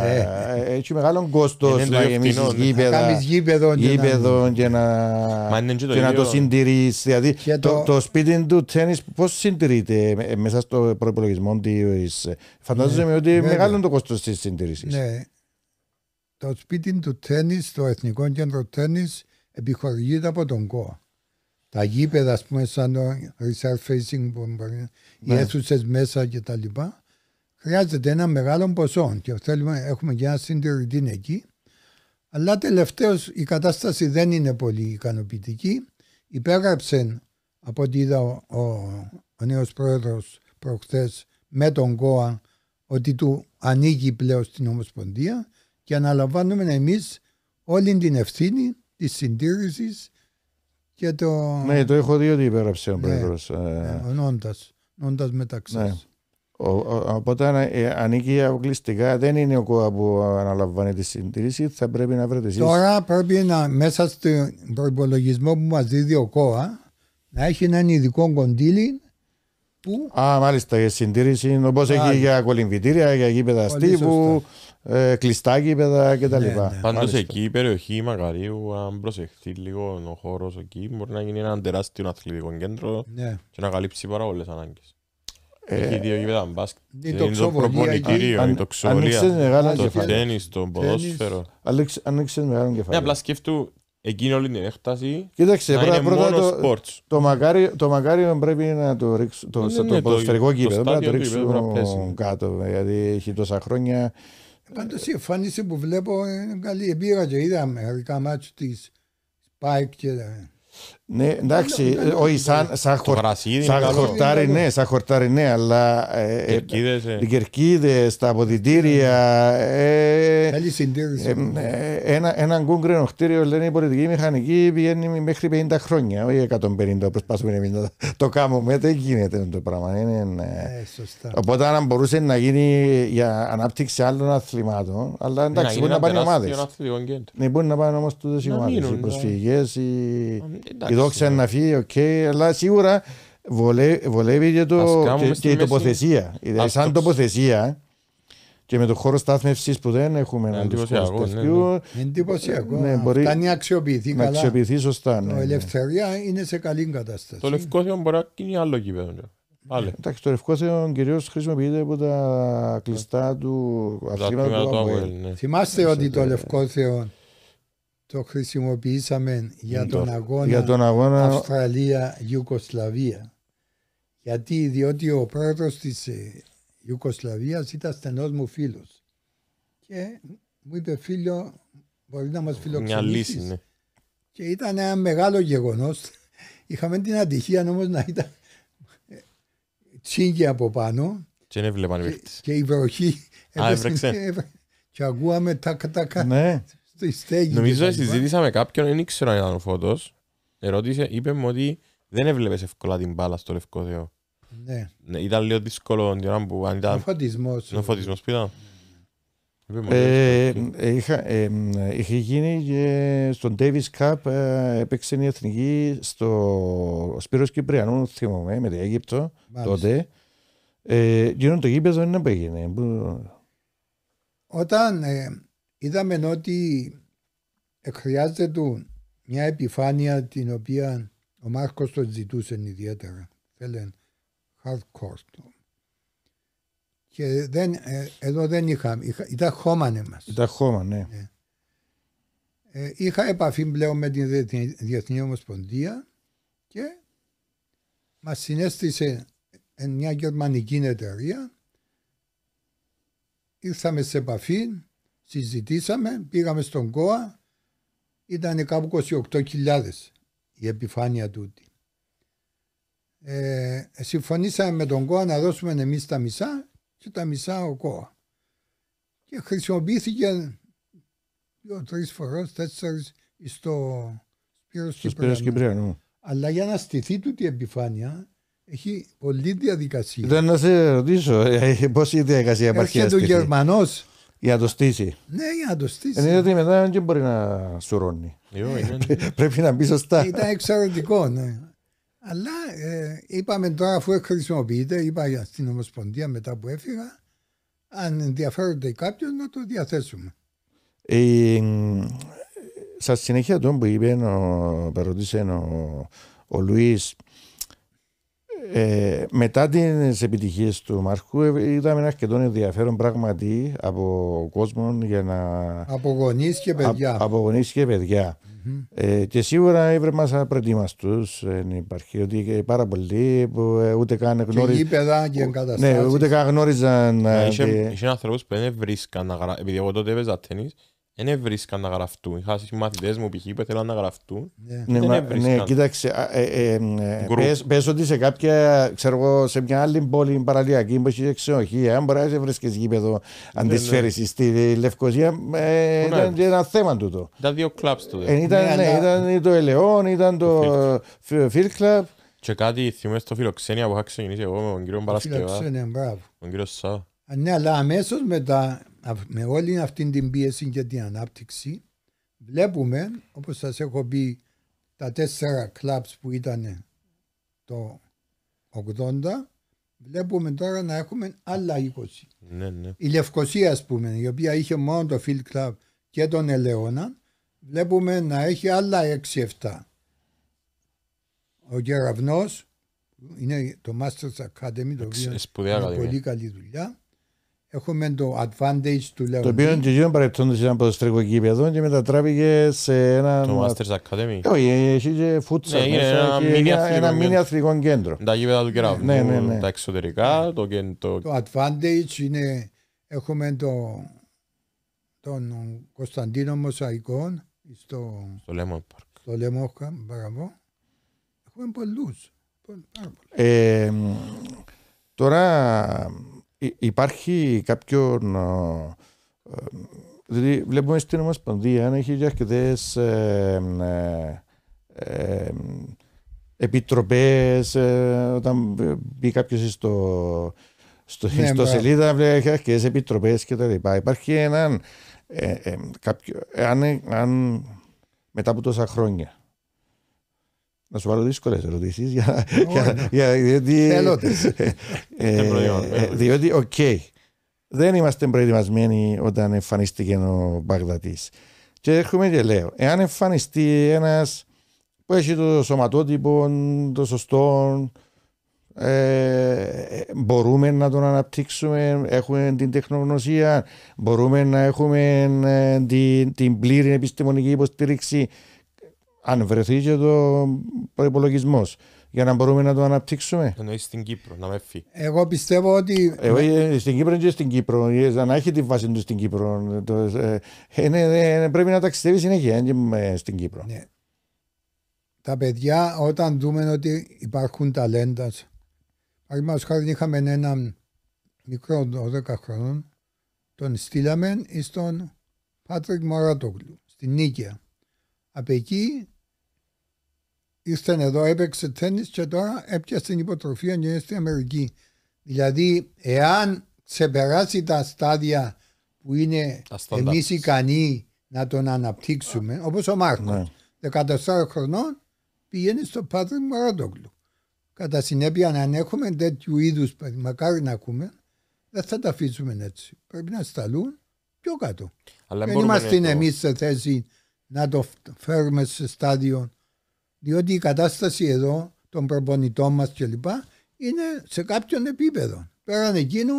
Ε. ε Έχει μεγάλο κόστο να γεμίσει ναι. γήπεδα, γήπεδο, γήπεδο και να, και το, να το συντηρήσεις. Δηλαδή το... Το, σπίτι του τέννη πώς συντηρείται ε, μέσα στο προπολογισμό τη. Φαντάζομαι ναι. ότι μεγάλο το κόστος της συντήρηση. Ναι. Το σπίτι του τέννις, το Εθνικό Κέντρο Τέννις, επιχορηγείται από τον ΚΟΑ. Τα γήπεδα, ας πούμε, σαν το resurfacing, μπορεί, οι ναι. αίθουσες μέσα κτλ. Χρειάζεται ένα μεγάλο ποσό και θέλουμε, έχουμε και ένα συντηρητή εκεί. Αλλά τελευταίως η κατάσταση δεν είναι πολύ ικανοποιητική. Υπέγραψε από ό,τι είδα ο, ο, νέος πρόεδρος προχθές με τον ΚΟΑ ότι του ανοίγει πλέον στην Ομοσπονδία και αναλαμβάνουμε εμείς όλη την ευθύνη της συντήρησης και το... Ναι, το έχω δει ότι υπέγραψε ο ναι. πρόεδρος. Ε. Ε, ναι, μεταξύ ναι. Οπότε ε, ανήκει αποκλειστικά, δεν είναι ο ΚΟΑ που αναλαμβάνει τη συντήρηση, θα πρέπει να βρείτε εσείς. Τώρα πρέπει να, μέσα στον προπολογισμό που μας δίδει ο ΚΟΑ να έχει έναν ειδικό κοντήλι που... Α, μάλιστα, για συντήρηση, όπως έχει για κολυμπητήρια, για γήπεδα στήβου, ε, κλειστά κήπεδα κτλ. Ναι, ναι. Πάντως εκεί η περιοχή Μακαρίου, αν προσεχθεί λίγο ο χώρος εκεί, μπορεί να γίνει ένα τεράστιο αθλητικό κέντρο ναι. και να καλύψει πάρα πολλές ανάγκες. Ε, έχει δύο γήπεδα μπάσκετ. Είναι το προπονητήριο, η τοξοβολία. Το τέννη, το ποδόσφαιρο. Ανοίξε μεγάλα μεγάλο κεφάλι. Ναι, απλά σκέφτου εκείνη όλη την έκταση. Κοίταξε, να πρώτα, πρώτα το, sports. το, μακάρι, το μακάρι πρέπει να το ρίξουμε. Το, το, το ποδοσφαιρικό γήπεδο πρέπει να το ρίξουμε κάτω. Γιατί έχει τόσα χρόνια Πάντως η εμφάνιση που βλέπω είναι καλή. Πήγα και είδα μερικά μάτια τη Πάικ και ναι, εντάξει, ναι, ναι, όχι ναι. σαν, σαν, χορ, σαν χορτάρι, ναι, σαν χορτάρι, ναι, αλλά ε, ε, κερκίδες, ε. οι κερκίδες, τα αποδητήρια, ε, ε, ε, ένα, κούγκρινο χτίριο λένε η πολιτική μηχανική πηγαίνει μέχρι 50 χρόνια, όχι 150 προσπαθούμε να το κάνουμε, δεν γίνεται το πράγμα. Είναι, ε, οπότε αν μπορούσε να γίνει για ανάπτυξη άλλων αθλημάτων, αλλά εντάξει, μπορεί να πάνε ομάδες. Ναι, μπορεί να πάνε όμως τούτες οι ομάδες, οι προσφυγές, οι... Η δόξα είναι να φύγει, οκ, αλλά σίγουρα βολεύει και, η τοποθεσία. Ε, σαν τοποθεσία και με το χώρο στάθμευσης που δεν έχουμε Εντυπωσιακό, ναι, ναι. Εντυπωσιακό. Ναι, μπορεί να αξιοποιηθεί Να αξιοποιηθεί σωστά. Ναι, ναι. ελευθερία είναι σε καλή κατάσταση. Το λευκό θεό μπορεί να είναι άλλο κήπεδο. Ναι. Ε, εντάξει, το λευκό θεό κυρίως χρησιμοποιείται από τα κλειστά του αθλήματο του Αβέλ. Θυμάστε ότι το λευκό θεό το χρησιμοποιήσαμε για τον αγώνα, αυστραλια Αυστραλία-Ιουκοσλαβία. Γιατί, διότι ο πρόεδρος της ε, Ιουκοσλαβίας ήταν στενός μου φίλος Και μου είπε φίλο, μπορεί να μας φιλοξενήσει. Μια λύση, ναι. Και ήταν ένα μεγάλο γεγονός. Είχαμε την ατυχία όμως να ήταν ε, τσίγκια από πάνω. Και, και η βροχή. Α, έβρεξε. Και, τα κατακά. Ναι. Νομίζω στέγη. Νομίζω συζήτησα με κάποιον, δεν ήξερα αν ήταν ο φωτό. Ερώτησε, είπε μου ότι δεν έβλεπες εύκολα την μπάλα στο λευκό θεό. Ναι. ναι ήταν λίγο δύσκολο την ώρα που αν ήταν. Ο φωτισμός. Ναι, ο φωτισμό πήγα. Ε, ε, ε, είχε γίνει και στον Davis Cup ε, έπαιξε η εθνική στο Σπύρος Κυπριανού, θυμόμαι, με την Αίγυπτο τότε. Ε, γίνονται το γήπεδο, είναι να πήγαινε. Όταν είδαμε ότι χρειάζεται μια επιφάνεια την οποία ο Μάρκος το ζητούσε ιδιαίτερα. Θέλει hardcore. Και δεν, ε, εδώ δεν είχαμε, είχα, ήταν χώμανε μας. Ήταν χώμα, Ναι. Ε, ε είχα επαφή πλέον με την Διεθνή Ομοσπονδία και μας συνέστησε μια γερμανική εταιρεία. Ήρθαμε σε επαφή συζητήσαμε, πήγαμε στον ΚΟΑ, ήταν κάπου 28.000 η επιφάνεια τούτη. Ε, συμφωνήσαμε με τον ΚΟΑ να δώσουμε εμείς τα μισά και τα μισά ο ΚΟΑ. Και χρησιμοποιήθηκε δύο-τρει φορές, τέσσερις στο Σπύρος Κυπριανού. Ναι. Αλλά για να στηθεί τούτη η επιφάνεια έχει πολλή διαδικασία. Δεν να σε ρωτήσω ε, ε, πώς η διαδικασία υπάρχει. Έρχεται ο Γερμανός για να το στήσει. Ναι, για να το στήσει. Εννοείται ότι μετά δεν μπορεί να σουρώνει. Πρέπει να μπει σωστά. Ήταν εξαιρετικό, ναι. Αλλά ε, είπαμε τώρα αφού χρησιμοποιείται, είπα στην Ομοσπονδία μετά που έφυγα, αν ενδιαφέρονται κάποιο να το διαθέσουμε. Ε, ε Σας συνέχεια τον που είπε, ο, ο, ο Λουίς, ε, μετά τις επιτυχίες του Μαρκού, ε, είδαμε ένα αρκετό ενδιαφέρον πράγματι από κόσμο για να. Από γονείς και παιδιά. Α, από γονείς και παιδιά. Mm-hmm. Ε, και σίγουρα έβρε να απροετοιμαστού. Δεν υπάρχει ότι πάρα πολλοί που ε, ναι, ούτε καν γνώριζαν. Και γήπεδα και εγκαταστάσει. Ναι, ούτε καν γνώριζαν. Είχε, και... ανθρώπου που δεν βρίσκαν να γράψουν. Επειδή εγώ τότε έπαιζα τέννη δεν βρίσκαν να γραφτούν. Είχα μαθητές μου που που να γραφτούν. Ναι, δεν ναι, μα, ναι κοίταξε. Ε, ε, ε, ε Πες ότι σε κάποια, ξέρω εγώ, σε μια άλλη πόλη παραλιακή που είχε ξενοχεία, αν μπορείς να ε, βρει γήπεδο αντισφαίριση ναι, ναι. στη Λευκοσία, ε, ήταν ναι. ένα θέμα τούτο. Τα δύο κλαμπ του. Ε. ε, ήταν, ναι, ναι, ναι, ήταν το Ελαιόν, ήταν το Φιλ Κλαμπ. Και κάτι θυμούμε στο φιλοξένια που είχα ξεκινήσει εγώ με τον κύριο Παρασκευά. Ναι, αλλά αμέσως μετά με όλη αυτή την πίεση και την ανάπτυξη βλέπουμε, όπως σας έχω πει, τα τέσσερα κλαμπς που ήταν το 80, βλέπουμε τώρα να έχουμε άλλα 20. Ναι, ναι. Η Λευκοσία, ας πούμε, η οποία είχε μόνο το Field Club και τον Ελαιώνα, βλέπουμε να έχει άλλα 6-7. Ο Γεραυνός, είναι το Masters Academy, το οποίο είναι πολύ καλή δουλειά. Έχουμε το advantage του Λεωνίδη. Το οποίο ναι. και γύρω παρεπτόντως ήταν στρίκο κήπεδο και μετατράπηκε σε ένα... Το Masters Academy. Όχι, έχει και φούτσα ναι, μέσα και ένα μίνι αθλητικό κέντρο. Τα κήπεδα του κεραυνού, ναι, ναι, ναι. τα εξωτερικά, το κέντρο. Το advantage είναι, έχουμε το, τον Κωνσταντίνο Μοσαϊκόν στο, στο Lemon Park. Στο Lemon Park, μπαραβώ. Έχουμε πολλούς. πολλούς. Ε, τώρα υπάρχει κάποιον... Ε, δηλαδή βλέπουμε στην Ομοσπονδία να έχει και επιτροπέ, ε, ε, επιτροπές ε, όταν μπει κάποιος στο, στο, ναι, στο ναι. σελίδα έχει αρκετές επιτροπές και τα λοιπά. Υπάρχει έναν κάποιο, αν, αν μετά από τόσα χρόνια να σου βάλω δύσκολες ερωτήσεις. Ναι. γιατί. Ε, ε, ε, διότι, οκ, δεν είμαστε προετοιμασμένοι όταν εμφανίστηκε ο Μπαγδατής. Και έχουμε και λέω, εάν εμφανιστεί ένας που έχει το σωματότυπο, το σωστό, μπορούμε να τον αναπτύξουμε, έχουμε την τεχνογνωσία, μπορούμε να έχουμε την, την πλήρη επιστημονική υποστήριξη αν βρεθεί και το προπολογισμό για να μπορούμε να το αναπτύξουμε. Εννοείς στην Κύπρο, να με φύγει. Εγώ πιστεύω ότι. Εγώ ε, στην Κύπρο και στην Κύπρο. για ε, Να έχει τη βάση του στην Κύπρο. Το, ε, ε, ναι, ε, ε, πρέπει να ταξιδεύει συνέχεια και στην Κύπρο. Ναι. Τα παιδιά, όταν δούμε ότι υπάρχουν ταλέντα. Παραδείγματος χάρη, είχαμε έναν μικρό 12 χρόνων. Τον στείλαμε στον Πάτρικ Μωρατόγλου, στην Νίκαια. Από εκεί ήρθε εδώ, έπαιξε τέννις και τώρα έπιασε την υποτροφία και στην Αμερική. Δηλαδή, εάν ξεπεράσει τα στάδια που είναι εμείς ικανοί να τον αναπτύξουμε, όπως ο Μάρκος, ναι. 14 χρονών, πηγαίνει στο Πάτρι Μαρατόγλου. Κατά συνέπεια, αν έχουμε τέτοιου είδους, μακάρι να ακούμε, δεν θα τα αφήσουμε έτσι. Πρέπει να σταλούν πιο κάτω. Αλλά Δεν είμαστε εμείς σε θέση να το φέρουμε σε στάδιο διότι η κατάσταση εδώ των προπονητών μας λοιπά είναι σε κάποιον επίπεδο. Πέραν εκείνου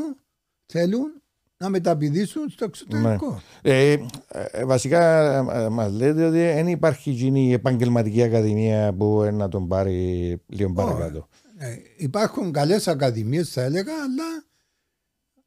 θέλουν να μεταπηδήσουν στο εξωτερικό. Ναι. Ε, ε, βασικά ε, μας λέτε ότι δεν υπάρχει η επαγγελματική ακαδημία που να τον πάρει λίγο παρακάτω. υπάρχουν καλές ακαδημίες θα έλεγα αλλά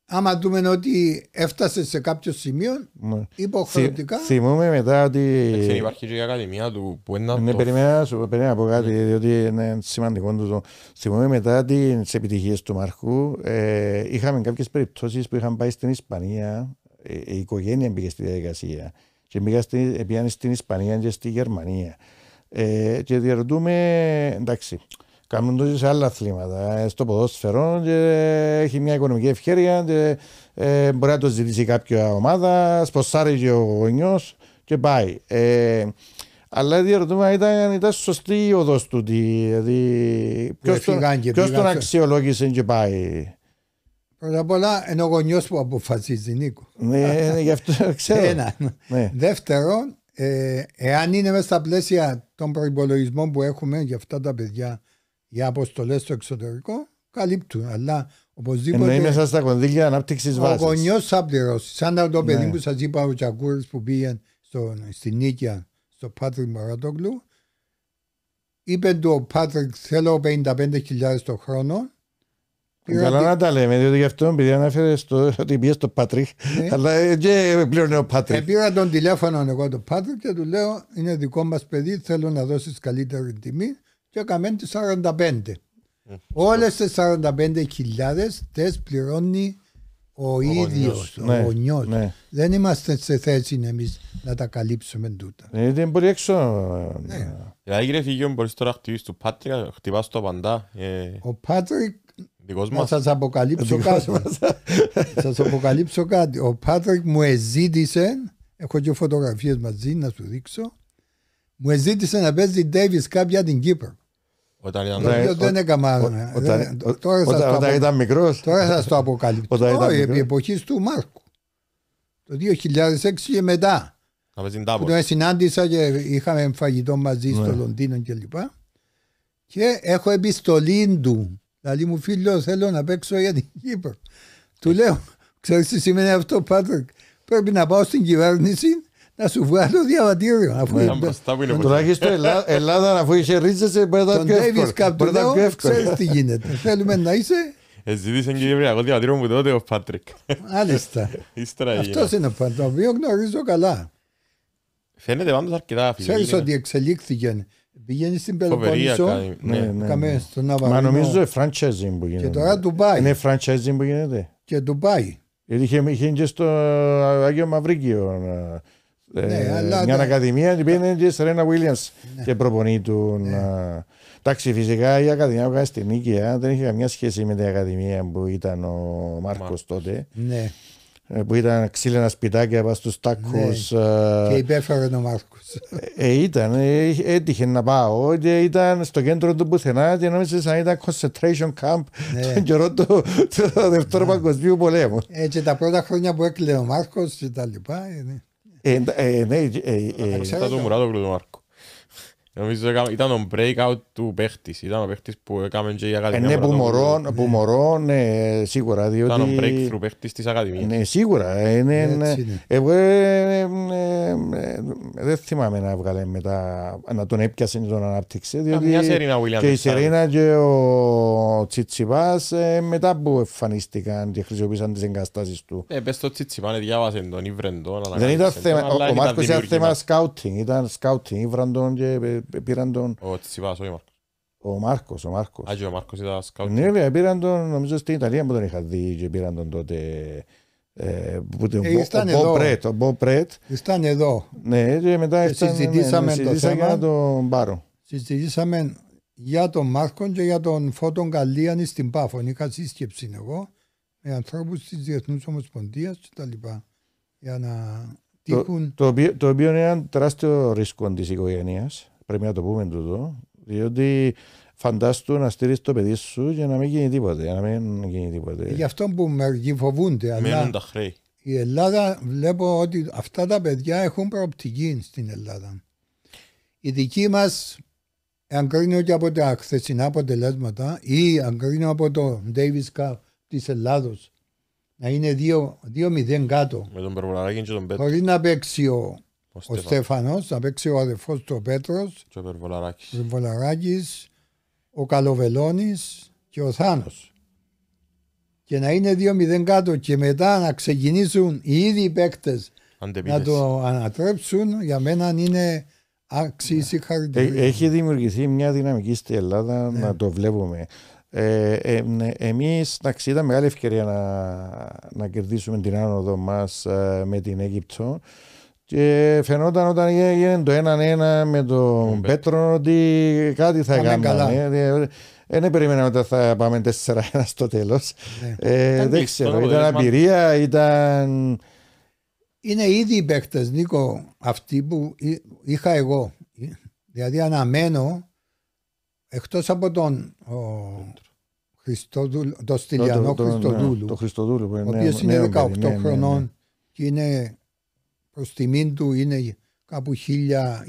άμα δούμε ότι έφτασε σε κάποιο σημείο, ναι. υποχρεωτικά. Θυμούμε μετά ότι. Δεν υπάρχει και η Ακαδημία του που είναι. Ναι, περιμένα να από κάτι, ναι. διότι είναι σημαντικό το. Θυμούμε μετά τις επιτυχίες του Μαρχού. Ε, είχαμε κάποιες περιπτώσεις που είχαν πάει στην Ισπανία. Ε, η οικογένεια μπήκε στη διαδικασία. Και πήγαν στην Ισπανία και στη Γερμανία. Ε, και διαρωτούμε, εντάξει, Κάνουν το σε άλλα αθλήματα. Ε, στο ποδόσφαιρο έχει μια οικονομική ευκαιρία. Και, ε, μπορεί να το ζητήσει κάποια ομάδα. Σποσάρει και ο γονιός και πάει. Ε, αλλά η αν ήταν, ήταν σωστή η οδός του. Δηλαδή, ποιος ε, τον, ποιος τον αξιολόγησε και πάει. Πρώτα απ' όλα είναι ο γονιός που αποφασίζει, Νίκο. Ναι, ναι γι' αυτό ξέρω. Ένα. Ναι. Δεύτερον, ε, εάν είναι μέσα στα πλαίσια των προπολογισμών που έχουμε για αυτά τα παιδιά οι αποστολές στο εξωτερικό καλύπτουν. Αλλά οπωσδήποτε. Εννοεί μέσα στα κονδύλια ανάπτυξης βάση. Ο γονιός θα πληρώσει. Σαν το ναι. παιδί που σας είπα, ο Τσακούρης που πήγε στην στη Νίκαια, στο Πάτρικ Μαρατόγλου, είπε του ο Πάτρικ: Θέλω 55.000 το χρόνο. Καλά να τα λέμε, διότι γι' αυτό επειδή ανέφερε στο, ότι πήγε στο Πάτρικ, ναι. αλλά ε, και πλήρωνε ο Πάτρικ. Ε, πήρα τον τηλέφωνο εγώ τον Πάτρικ και του λέω: Είναι δικό μας παιδί, θέλω να δώσεις καλύτερη τιμή και έκαμε τις 45. Όλες τις 45 χιλιάδες τις πληρώνει ο ίδιος, ο γονιός. Ναι, ναι. Δεν είμαστε σε θέση εμείς να τα καλύψουμε τούτα. Ναι, δεν μπορεί έξω. Ε, ναι. Δηλαδή, κύριε Φίγιο, μπορείς τώρα να χτυπήσεις του Πάτρικ, χτυπάς το παντά. Ε... Ο Πάτρικ. Να σας αποκαλύψω κάτι. σας αποκαλύψω κάτι. Ο Πάτρικ μου εζήτησε, έχω και φωτογραφίες μαζί να σου δείξω, μου εζήτησε να παίζει Ντέβι κάποια την Κύπρο. Όταν ήταν, ναι, μικρός. δεν έκανα. Ε, όταν, ε, τώρα όταν ήταν μικρός. Τώρα θα το αποκαλύψω. Όχι, επί εποχής του Μάρκου. Το 2006 και μετά. Που τον συνάντησα και είχαμε φαγητό μαζί στο ναι. Λονδίνο κλπ. Και έχω επιστολή του. Δηλαδή μου φίλο, θέλω να παίξω για την Κύπρο. Του λέω, ξέρεις τι σημαίνει αυτό, Πάτρικ. Πρέπει να πάω στην κυβέρνηση να σου βγάλει το διαβατήριο. Αφού ναι, τουλάχιστον Ελλάδα, Ελλάδα αφού είχε ρίτσε, μπορεί να ήταν πιο εύκολο. Τον Ντέβις πιο Ξέρεις τι γίνεται. Θέλουμε να είσαι... Εζήτησε και εγώ διαβατήριο μου τότε ο Πάτρικ. Μάλιστα. Αυτός είναι ο το οποίο γνωρίζω καλά. Φαίνεται πάντως αρκετά φιλική. Ξέρεις ότι εξελίχθηκε. Πηγαίνει στην Πελοποννήσο, ναι, ναι, ναι, κάμε στον Ναβαρινό. Μα νομίζω franchising που γίνεται. Και τώρα Dubai. Είναι franchising που γίνεται. Και Ντουμπάι. Είχε και στο Άγιο Μαυρίκιο ε, ε, ναι, μια ακαδημία και πήγαινε και η Σερένα Βίλιαμς και προπονεί του. Ναι. Εντάξει, φυσικά η Ακαδημία που έκανε στην Νίκαια δεν είχε καμιά σχέση με την Ακαδημία που ήταν ο Μάρκος τότε. Ναι. Ε, που ήταν ξύλινα σπιτάκια πάνω στους τάκους. Ναι. Και υπέφερε ο Μάρκος. Ε, ήταν, έτυχε να πάω. Και ήταν στο κέντρο του πουθενά και νόμιζες σαν ήταν concentration camp ναι. τον καιρό του, του Δευτέρου ναι. Παγκοσμίου Πολέμου. Έτσι, τα πρώτα χρόνια που έκλεινε ο Μάρκος και τα λοιπά. Ναι. en el estado murado con marco Νομίζω ήταν ο breakout του παίχτης, ήταν ο παίχτης που έκαμε και η Ακαδημία. Ε, ναι, που μωρό, που μωρό, ναι, σίγουρα, διότι... Ήταν ο breakthrough παίχτης της Ακαδημίας. Ναι, σίγουρα, ε, ναι, ναι, ναι. είναι... Εγώ ε, δεν θυμάμαι να έβγαλε μετά, να τον έπιασε να τον ανάπτυξε, διότι... Μια Σερίνα Και η Σερίνα και ο Τσιτσιπάς μετά που εμφανίστηκαν και χρησιμοποίησαν τις εγκαστάσεις του. Ε, πες το Τσιτσιπά, ναι, διάβασε τον, ήβρε τον, Δεν ήταν θέμα, ο Μάρκος ήταν θέμα scouting, ήταν scouting, ήβραν και ε, πήραν τον... Ο Τσιβάς, όχι ο Μάρκος. Ο Μάρκος, ο Μάρκος. Άγιο, ο Μάρκος ήταν σκάουτ. Ναι, βέβαια, πήραν τον, νομίζω στην Ιταλία που τον είχα δει και πήραν τον τότε... Ε, που ε, ο Μπο Πρέτ, ο Μπο Πρέτ. Ήταν εδώ. Ναι, και μετά και ήταν, συζητήσαμε ναι, το θέμα. για τον Μπάρο. Συζητήσαμε για τον Μάρκο και για τον Φώτον Γαλλίανη στην Πάφο. Είχα σύσκεψη εγώ με ανθρώπους της Διεθνούς Ομοσπονδίας και τα λοιπά. Για να το, το, οποίο, το οποίο είναι ένα τεράστιο ρίσκο της οικογένειας. Πρέπει να το πούμε τούτο. Διότι φαντάστο να στείλεις το παιδί σου για να μην γίνει τίποτε. Να μην γίνει τίποτε. Γι' αυτό που μερικοί φοβούνται. Αλλά τα χρέη. Η Ελλάδα βλέπω ότι αυτά τα παιδιά έχουν προοπτική στην Ελλάδα. Η δική μας, αν κρίνω και από τα χθεσινά αποτελέσματα ή αν κρίνω από το Davis Cup της Ελλάδος, να είναι 2-0 κάτω. Με τον Περβολαράκη και τον Πέτρο. Χωρίς να παίξει ο ο Στέφανος, να παίξει ο αδερφός του ο Πέτρος, ο Περβολαράκης, ο, Καλοβελώνης και ο Θάνος. Και να ειναι δύο 2-0 κάτω και μετά να ξεκινήσουν οι ίδιοι οι παίκτες να το ανατρέψουν, για μένα είναι άξιοι ναι. συγχαρητήρια. Ε, έχει δημιουργηθεί μια δυναμική στην Ελλάδα, ναι. να το βλέπουμε. Ε, ε, ε, εμείς ήταν μεγάλη ευκαιρία να, να κερδίσουμε την άνοδο μας ε, με την Αίγυπτο. Και φαινόταν όταν έγινε το 1-1 με τον Πέτρο ότι κάτι θα έκαναμε. Ε, ε, ε, δεν περιμέναμε ότι θα πάμε 4-1 στο τέλος. Ναι. Δεν ξέρω, ήταν απειρία, ήταν. Είναι ήδη οι παίκτες, Νίκο, αυτοί που είχα εγώ. Δηλαδή αναμένω εκτός από τον Χριστοδουλ, τον Στυλιανό ναι, Χριστοδούλου, ο οποίος είναι 18 ναι, χρονών και είναι προς τιμήν του είναι κάπου 1021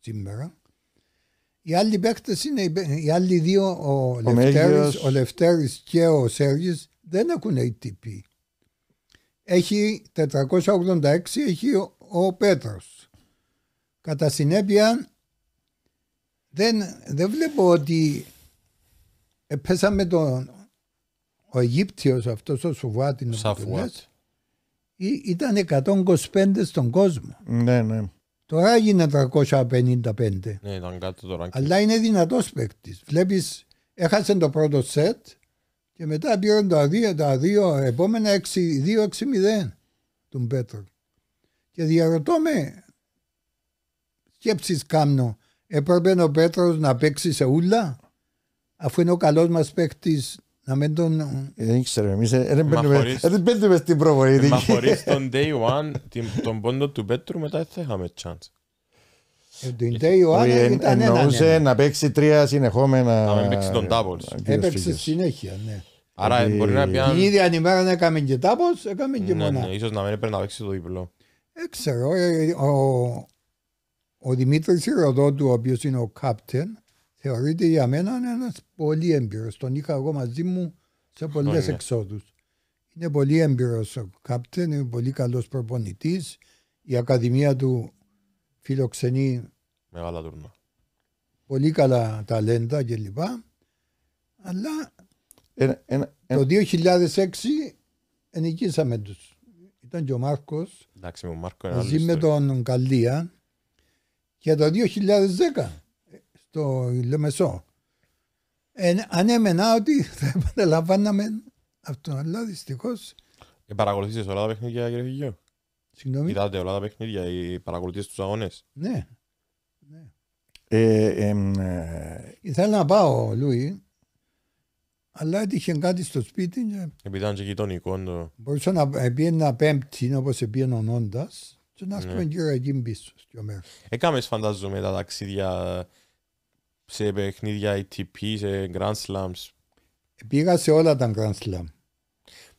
σήμερα. Οι άλλοι παίκτες είναι οι άλλοι δύο, ο, ο Λευτέρης, και ο Σέργης, δεν έχουν ATP. Έχει 486 έχει ο, ο Πέτρος. Κατά συνέπεια δεν, δεν βλέπω ότι πέσαμε τον ο Αιγύπτιος αυτός ο Σουβάτ είναι ήταν 125 στον κόσμο. Ναι, ναι. Τώρα έγινε 355. Ναι, ήταν Αλλά είναι δυνατός παίκτης. Βλέπεις, έχασε το πρώτο σετ και μετά πήραν τα δύο, τα δύο επόμενα 2-6-0 του Πέτρο. Και διαρωτώ με, σκέψεις κάμνο, έπρεπε ο Πέτρος να παίξει σε ούλα, αφού είναι ο καλός μας παίκτης να μην τον... Ε, δεν ήξερα, εμείς ε, δεν πέντουμε ε, στην προβολή. Μα χωρίς τον day one, τον πόντο του Πέτρου, μετά θα είχαμε chance. Τον day one ήταν Εννοούσε να παίξει τρία συνεχόμενα... Να μην παίξει τον doubles. Έπαιξε συνέχεια, ναι. Άρα μπορεί να πιάνε... Την ίδια ημέρα να έκαμε και doubles, έκαμε και ναι, ναι, μονά. Ίσως να μην έπρεπε να παίξει το διπλό. Ξέρω, ο Δημήτρης Ροδότου, ο οποίος είναι ο captain, θεωρείται για μένα ένας πολύ έμπειρος. Τον είχα εγώ μαζί μου σε πολλές oh, εξόδους. Είναι πολύ έμπειρος ο κάπτεν, είναι πολύ καλός προπονητής. Η Ακαδημία του φιλοξενεί Μεγάλα τουρνά. πολύ καλά ταλέντα κλπ. Αλλά en, το 2006 ενοικίσαμε τους. Ήταν και ο Μάρκος μαζί με τον Καλδία. Και το 2010 το Λεμεσό. Ε, αν έμενα ότι θα επαναλαμβάναμε αυτό, αλλά δυστυχώς. Ε, Παρακολουθήσεις όλα τα παιχνίδια, κύριε Φιγιό. Συγγνώμη. Κοιτάτε όλα τα παιχνίδια, οι παρακολουθήσεις τους αγώνες. Ναι. ναι. Ε, ε, ε, Ήθελα να πάω, Λουί, αλλά έτυχε κάτι στο σπίτι. Και... Επειδή ήταν και γειτονικό. Το... Μπορούσα να ένα πέμπτη όπως ο ονώντα και να ναι. έρθουμε ναι. και εκεί πίσω. Έκαμες φαντάζομαι τα ταξίδια σε παιχνίδια ATP, σε Grand Slams. Πήγα σε όλα τα Grand Slam.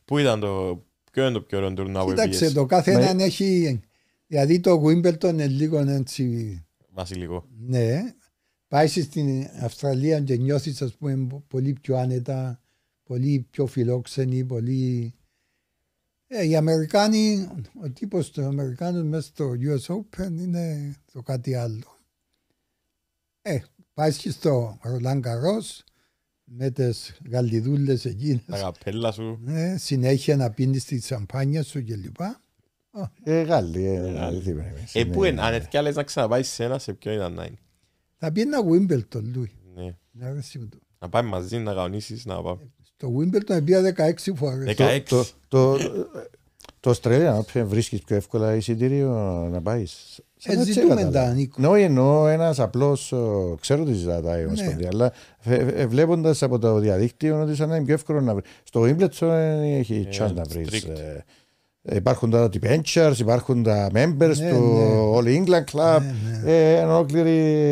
Πού ήταν το, ποιο είναι το πιο ωραίο τουρνά που Κοίταξε, το κάθε έναν έχει, δηλαδή το Wimbledon είναι λίγο έτσι. Βασιλικό. Ναι, πάει στην Αυστραλία και νιώθεις ας πούμε πολύ πιο άνετα, πολύ πιο φιλόξενη, πολύ... Ε, οι Αμερικάνοι, ο τύπος των Αμερικάνων μέσα στο US Open είναι το κάτι άλλο. Ε, Πάει και στο Ρολάν Καρός με τις γαλλιδούλες εκείνες. Τα καπέλα σου. Ναι, συνέχεια να πίνεις τη σαμπάνια σου και λοιπά. Ε, γαλλι, ε, γαλλι. Ε, πού είναι, αν έτσι να ξαναπάεις σε ένα, σε ποιο ήταν να είναι. Θα πεις ένα Wimbledon, Λούι. Ναι. ναι να πάει μαζί, να κανονίσεις, να πάει. Στο Wimbledon πήγα 16 φορές. 16. Το, το, το, το να βρίσκεις πιο εύκολα εισιτήριο να πάεις ζητούμε τα Νίκο. Ναι, εννοώ ένας απλός. Ξέρω τι ζητάει η Ομοσπονδία, ναι. αλλά ε, ε, βλέποντας από το διαδίκτυο ότι σαν να είναι πιο εύκολο να βρει. Στο Ιμπλετσο έχει ε, chance να βρεις. Υπάρχουν τα t υπάρχουν τα members ναι, του ναι. All England Club, ένα ολόκληρη.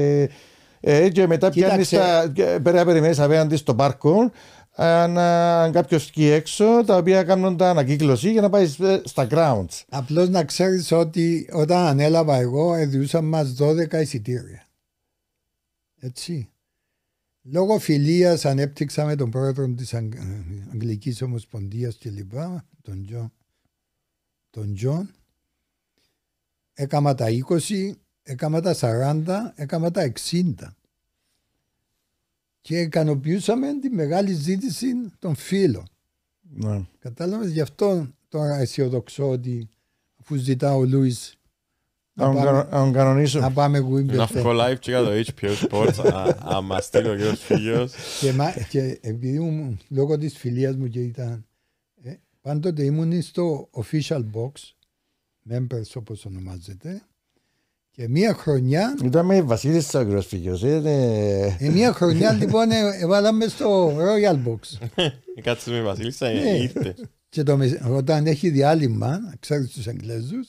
Και μετά πιάνεις τα. περιμένεις απέναντι στο πάρκο αν κάποιος σκι έξω, τα οποία κάνουν τα ανακύκλωση για να πάει ε, στα grounds. Απλώς να ξέρεις ότι όταν ανέλαβα εγώ, εδίουσαν μα 12 εισιτήρια. Έτσι. Λόγω φιλίας ανέπτυξα με τον πρόεδρο της Αγγλικής Αγγλικής Ομοσπονδίας κλπ. τον Τζον. Τον Τζον. Έκανα τα 20, έκανα τα 40, έκανα τα 60 και ικανοποιούσαμε τη μεγάλη ζήτηση των φίλων. Ναι. Κατάλαβες γι' αυτό τώρα αισιοδοξώ ότι αφού ζητά ο Λούις. Να πάμε, Να πάμε Να φύγω live και για το HBO Sports, αν μας στείλει ο κύριος Και, επειδή μου, λόγω της φιλίας μου και ήταν, ε, πάντοτε ήμουν στο official box, members όπως ονομάζεται, και μία χρονιά. Ήταν με Βασίλης στο Είναι... Ε, μία χρονιά λοιπόν ε, βάλαμε στο Royal Box. Ε, κάτσε με Βασίλη, ναι. ήρθε. Και το, όταν έχει διάλειμμα, ξέρεις τους Εγγλέζους,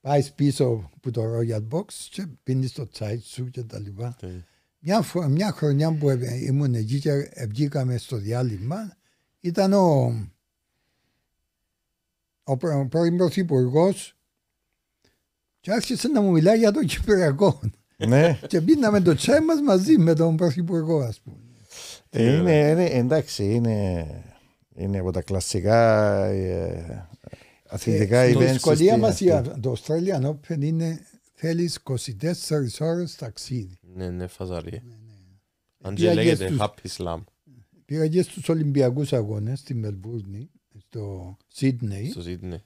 πάεις πίσω από το Royal Box και πίνεις το τσάι σου και τα λοιπά. Ναι. Μια, μια χρονιά που ήμουν εκεί και βγήκαμε στο διάλειμμα, ήταν ο, ο πρώην πρωθυπουργός και άρχισε να μου μιλάει για τον Κυπριακό. Ναι. και πίναμε το τσάι μας μαζί με τον Πρωθυπουργό, ας πούμε. Ε, είναι, είναι, εντάξει, είναι, είναι από τα κλασικά ε, αθλητικά ε, events. Η δυσκολία μα για το Australian Open είναι θέλεις 24 ώρες ταξίδι. Ναι, ναι, φαζαρία. Ναι, ναι. Αν και λέγεται Happy Slam. Πήγα και στου Ολυμπιακούς Αγώνες στη Μελβούρνη, στο Σίδνεϊ. Στο Σίδνεϊ.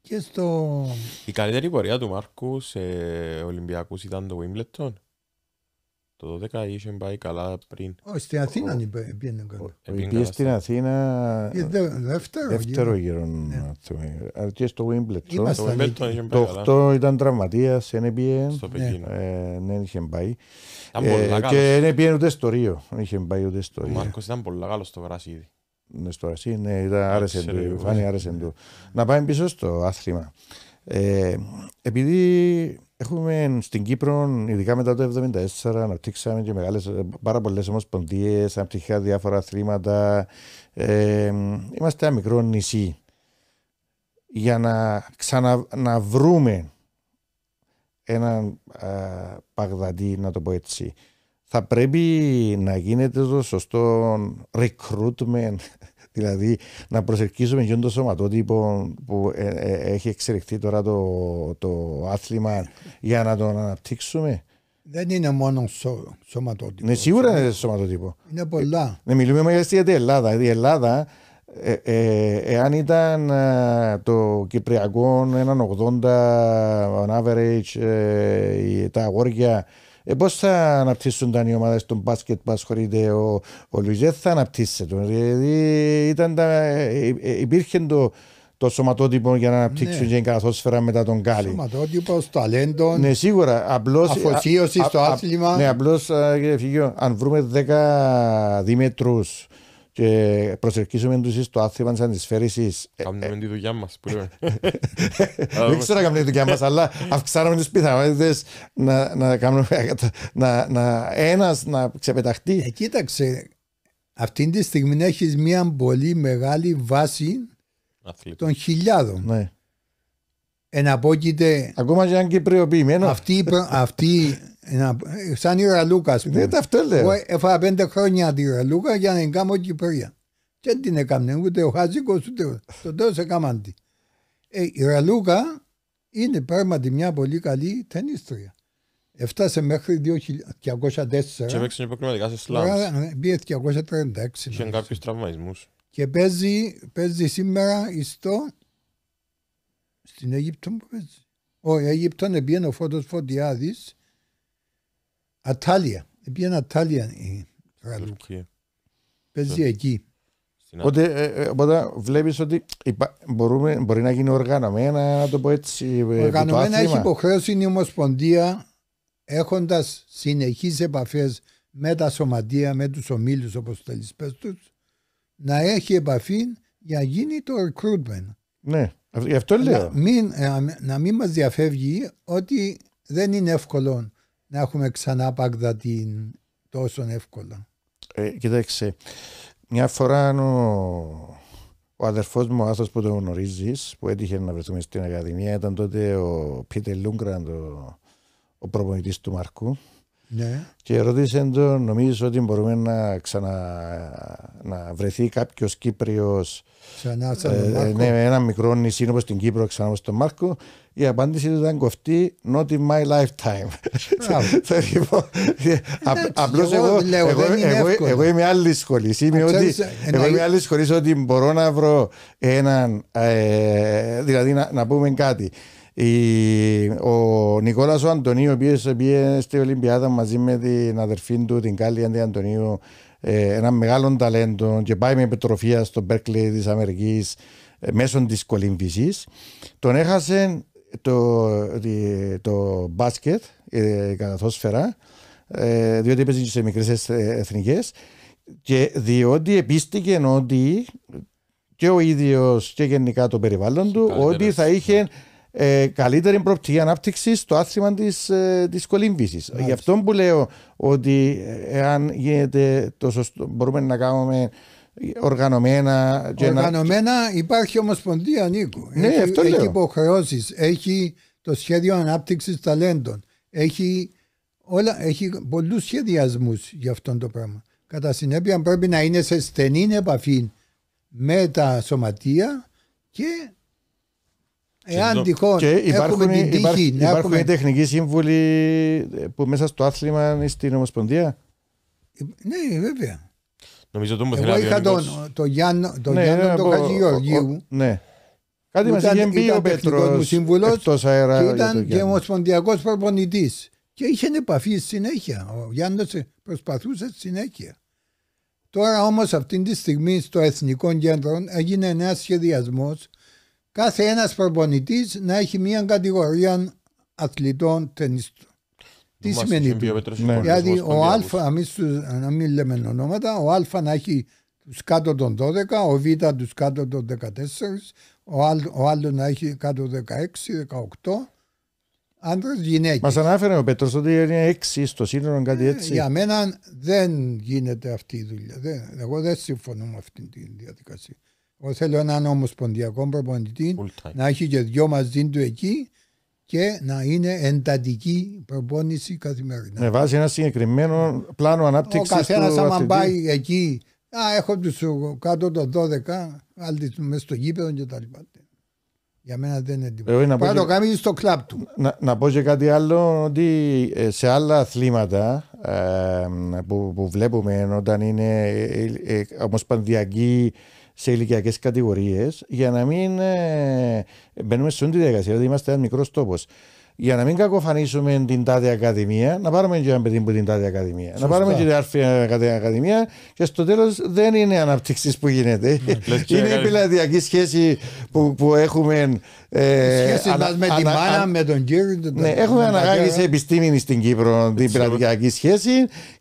Και στο... Η καλύτερη πορεία του Μάρκου σε Ολυμπιακούς ήταν το Wimbledon. Το 12 είχε πάει καλά πριν. Όχι, στην Αθήνα πήγαινε καλά. Πήγε στην Αθήνα δεύτερο γύρο. Ναι. Ε, και στο Wimbledon. Το 8 ήταν τραυματίας, δεν πήγε. Ε, ναι, δεν είχε πάει. Ε, και δεν πήγε ούτε στο Ρίο. Ο Μάρκος ήταν πολύ καλός στο Βρασίδι στο Ρασί, ναι, άρεσε του, φάνη άρεσε του. Ναι. Να πάμε πίσω στο άθλημα. Ε, επειδή έχουμε στην Κύπρο, ειδικά μετά το 1974, αναπτύξαμε και μεγάλες, ε, πάρα πολλές ομοσπονδίες, αναπτύχθηκαν διάφορα αθλήματα. Ε, είμαστε ένα μικρό νησί. Για να ξαναβρούμε έναν Παγδατή, να το πω έτσι, θα πρέπει να γίνεται το σωστό recruitment, δηλαδή να προσελκύσουμε και το σωματότυπο που ε, ε, έχει εξελιχθεί τώρα το, το άθλημα για να τον αναπτύξουμε. Δεν είναι μόνο σω, σωματότυπο. Ναι, σίγουρα είναι σωματότυπο. Είναι πολλά. Ε, ναι, μιλούμε για την Ελλάδα. Η Ελλάδα, εάν ήταν το Κυπριακό έναν 80 on average, τα αγόρια ε, Πώς θα αναπτύσσουν τα ομάδε των μπάσκετ που ο, ο Λουιζέ, θα αναπτύσσεται. Δηλαδή ήταν τα, ε, ε, υπήρχε το, το σωματότυπο για να ναι. αναπτύξουν ναι. την καθόσφαιρα μετά τον κάλι Σωματότυπο, ταλέντο. Ναι, σίγουρα. Απλώς, αφοσίωση στο άθλημα. Ναι, απλώς ε, αν βρούμε 10 δίμετρους και προσελκύσουμε το στο άθλημα της αντισφαίρησης. Ε, κάνουμε ε, τη δουλειά μας. Δεν ξέρω να κάνουμε τη δουλειά μας, αλλά αυξάνουμε τις πιθανότητες να, να, κάνουμε, να, να ένας να ξεπεταχτεί. Ε, κοίταξε, αυτή τη στιγμή έχεις μια πολύ μεγάλη βάση των χιλιάδων. Ναι εναπόκειται. Ακόμα και αν κυπριοποιημένο. Αυτή, αυτή σαν η Ραλούκα, ας πούμε. Ναι, αυτό λέω. Έφαγα πέντε χρόνια τη Ραλούκα για να κάνω Κυπρία. Και την έκαμνε ούτε ο Χάζικο ούτε. ο Το τέλο έκαναν τη. Ε, η Ραλούκα είναι πράγματι μια πολύ καλή τενίστρια. Έφτασε μέχρι 2004. Και έπαιξε υποκριματικά σε Σλάβ. Πήγε 236. Είχε κάποιους τραυματισμούς. Και παίζει, παίζει σήμερα στο στην Αίγυπτο που παίζει. Ο Αίγυπτο ναι, πήγαινε ο Φώτος Φωτιάδης Ατάλια. Ε, πήγαινε Ατάλια η ε, Γαλλούκη. Παίζει εκεί. Ε, οπότε, βλέπεις ότι μπορεί να γίνει οργανωμένα, να το πω έτσι. Οργανωμένα έχει υποχρέωση η Ομοσπονδία έχοντας συνεχείς επαφές με τα σωματεία, με τους ομίλους όπως θέλεις πες τους, να έχει επαφή για να γίνει το recruitment. Ναι. Γι' αυτό λέω. Να μην, ε, να μην μας διαφεύγει ότι δεν είναι εύκολο να έχουμε ξανά την τόσο εύκολα. Ε, κοιτάξτε, μια φορά ο, ο αδερφός μου, ο άνθρωπος που τον γνωρίζεις, που έτυχε να βρεθούμε στην Ακαδημία, ήταν τότε ο Πίτερ Λούγκραντ, ο, ο προπονητής του Μαρκού. Ναι. Και ρωτήσε το νομίζω ότι μπορούμε να ξανα να βρεθεί κάποιος Κύπριος. Ξανά ε, ε, Ναι, ένα μικρό νησί όπως την Κύπρο, ξανά όπως τον Μάρκο. Η απάντηση του ήταν κοφτή, not in my lifetime. Απλώς εγώ, εγώ, είμαι άλλη σχολή. Ε, εγώ είμαι άλλη σχολή ότι μπορώ να βρω έναν. δηλαδή να πούμε κάτι. Ο Νικόλας ο Αντωνίου, ο οποίος πήγε στη Ολυμπιάδα μαζί με την αδερφή του, την Κάλλη Αντωνίου, ε, ένα μεγάλο ταλέντο και πάει με επιτροφία στο Μπέρκλι της Αμερικής ε, μέσω της κολύμβησης. Τον έχασε το, το μπάσκετ, ε, η καταθόσφαιρα, διότι έπαιζε σε μικρές εθνικές και διότι επίστηκε ότι και ο ίδιος και γενικά το περιβάλλον του, ότι θα είχε ναι. Ε, καλύτερη προοπτική ανάπτυξης στο άθλημα της ε, κολύμβηση. Γι' αυτό που λέω ότι ε, εάν γίνεται το σωστό, μπορούμε να κάνουμε οργανωμένα. Οργανωμένα να... υπάρχει ομοσπονδία νίκο. Ναι, έχει, αυτό έχει υποχρεώσεις, έχει το σχέδιο ανάπτυξης ταλέντων. Έχει, όλα, έχει πολλούς σχεδιασμούς για αυτό το πράγμα. Κατά συνέπεια πρέπει να είναι σε στενή επαφή με τα σωματεία και Εάν τυχόν και υπάρχουν, έχουμε την τύχη υπάρχουν, να υπάρχουν έχουμε... τεχνικοί σύμβουλοι ε, που μέσα στο άθλημα είναι στην Ομοσπονδία. Ε, ναι, βέβαια. Νομίζω το μου Εγώ είχα τον, τον Γιάννο, τον ναι, Γιάννο ναι, τον Ναι. Κάτι μας είχε πει ο Πέτρος εκτός αέρα. Και ήταν και ομοσπονδιακός προπονητής. Και είχε επαφή συνέχεια. Ο Γιάννος προσπαθούσε συνέχεια. Τώρα όμως αυτή τη στιγμή στο Εθνικό Κέντρο έγινε ένας σχεδιασμός κάθε ένας προπονητής να έχει μια κατηγορία αθλητών ταινίστων. Τι σημαίνει αυτό. Γιατί ο ναι. δηλαδή, Α, να μην λέμε ονόματα, ο Α να έχει τους κάτω των 12, ο Β τους κάτω των 14, ο, άλλ, ο άλλο να έχει κάτω 16, 18. Άντρε, γυναίκες. Μας ανάφερε ο Πέτρος ότι είναι 6 στο σύνολο, κάτι ε, έτσι. Για μένα δεν γίνεται αυτή η δουλειά. Δεν, εγώ δεν συμφωνώ με αυτή τη διαδικασία. Εγώ θέλω έναν ομοσπονδιακό προπονητή να έχει και δυο μαζί του εκεί και να είναι εντατική προπόνηση καθημερινά. Με βάση ένα συγκεκριμένο πλάνο ανάπτυξης. Ο καθένας, άμα πάει εκεί, έχω τους κάτω το 12, άλλοι μες στο γήπεδο κτλ. Για μένα δεν είναι τίποτα. Πάει το κάνει στο κλαπ του. Να, να, πω και κάτι άλλο ότι ε, σε άλλα αθλήματα ε, που, που, βλέπουμε όταν είναι ε, ε ομοσπονδιακή σε ηλικιακές κατηγορίες για να μην ε, μπαίνουμε τη διαδικασία δηλαδή είμαστε ένας μικρός τόπος. Για να μην κακοφανίσουμε την τάδε Ακαδημία, να πάρουμε και ένα παιδί που την τάδε Ακαδημία. Να πάρουμε και την άρφη Ακαδημία και στο τέλος δεν είναι αναπτύξεις που γίνεται. Ναι, είναι η πελατειακή σχέση που, που έχουμε ε, Σχέσεις ανα, μας με τη μάνα, ανα, με τον κύριο τον ναι, Έχουμε αναγάγει σε επιστήμη στην Κύπρο την πραγματική σχέση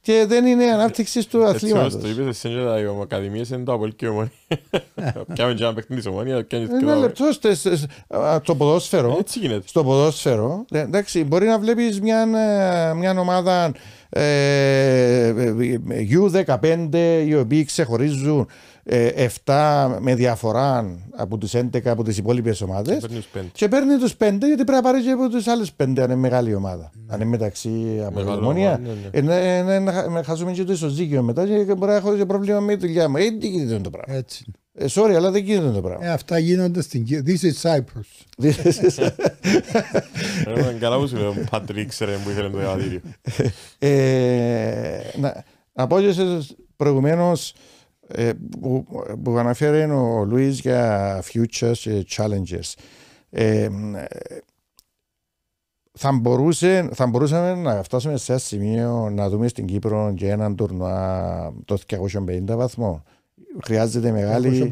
και δεν είναι ανάπτυξης του αθλήματος Έτσι το είπες εσύ και οι ομοκαδημίες είναι το απολκή ομόνια Κάμε για να παιχνίδι σε ομόνια Ένα λεπτό στο ποδόσφαιρο Έτσι γίνεται Στο ποδόσφαιρο εντάξει, μπορεί να βλέπεις μια, μια ομάδα ε, U15 οι οποίοι ξεχωρίζουν 7 ε, με διαφορά από τις 11 από τις υπόλοιπες ομάδες. Και παίρνεις του 5 γιατί πρέπει να πάρεις και από τις άλλες 5 αν είναι μεγάλη ομάδα. Mm. Αν είναι μεταξύ από την Ομονία, ναι, ναι. ε, ε, να χάσουμε και το ισοζύγιο μετά και μπορεί να έχω και πρόβλημα με τη δουλειά μου. Ε, τι γίνεται το πράγμα. Έτσι. Ε, sorry, αλλά δεν γίνεται το πράγμα. Ε, αυτά γίνονται στην This is Cyprus. This is Cyprus. Καλά που σου λέω, Πατρίκ, ξέρε, που ήθελε το διαβατήριο. Να πω και προηγουμένως, ε, που, που αναφέρει ο Λουίς για futures ε, challengers. Ε, θα, μπορούσε, θα μπορούσαμε να φτάσουμε σε ένα σημείο να δούμε στην Κύπρο και έναν τουρνουά το 250 βαθμό Χρειάζεται μεγάλη.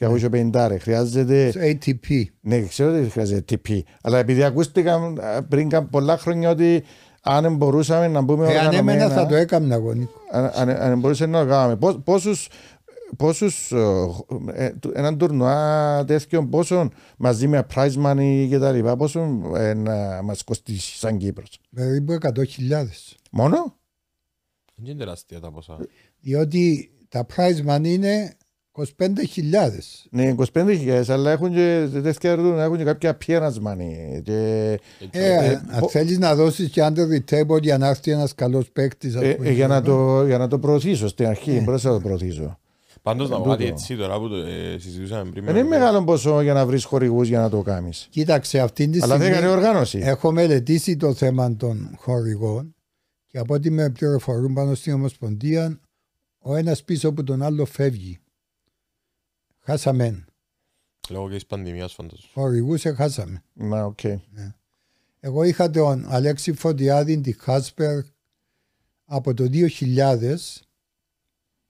250. 250. Χρειάζεται. ATP. Ναι, ξέρω ότι χρειάζεται ATP. Αλλά επειδή ακούστηκαν ε, πριν πολλά χρόνια ότι αν μπορούσαμε να μπούμε. Ε, αν έμενα θα το έκαμε, εγώ, Αν, αν, αν μπορούσαμε να το κάνουμε. πόσους πόσους, ε, ε, έναν τουρνουά τέτοιων πόσων μαζί με prize money και τα λοιπά, πόσων ε, να μας κοστίσει σαν Κύπρος. Περίπου δηλαδή, 100.000. Μόνο? Δεν είναι τεράστια τα ποσά. Διότι τα prize money είναι 25.000. Ναι, 25.000, αλλά έχουν και, έχουν και κάποια appearance money. Και... Ε, ε, αν ε, θέλεις να δώσεις και under the table για να έρθει ένας καλός παίκτης. για, να το, προωθήσω στην αρχή, ε. να το προωθήσω. Πάντως ε, να βάλει έτσι τώρα που το ε, συζητούσαμε πριν. Ε, δεν είναι μεγάλο ποσό για να βρεις χορηγούς για να το κάνεις. Κοίταξε αυτή τη Αλλά στιγμή οργάνωση. έχω μελετήσει το θέμα των χορηγών και από ό,τι με πληροφορούν πάνω στην Ομοσπονδία ο ένας πίσω από τον άλλο φεύγει. Χάσαμε. Λόγω και πανδημία πανδημίας φαντάζομαι. Χορηγούς ε, χάσαμε. Μα, οκ. Okay. Ναι. Εγώ είχα τον Αλέξη Φωτιάδη, τη Χάσπερ, από το 2000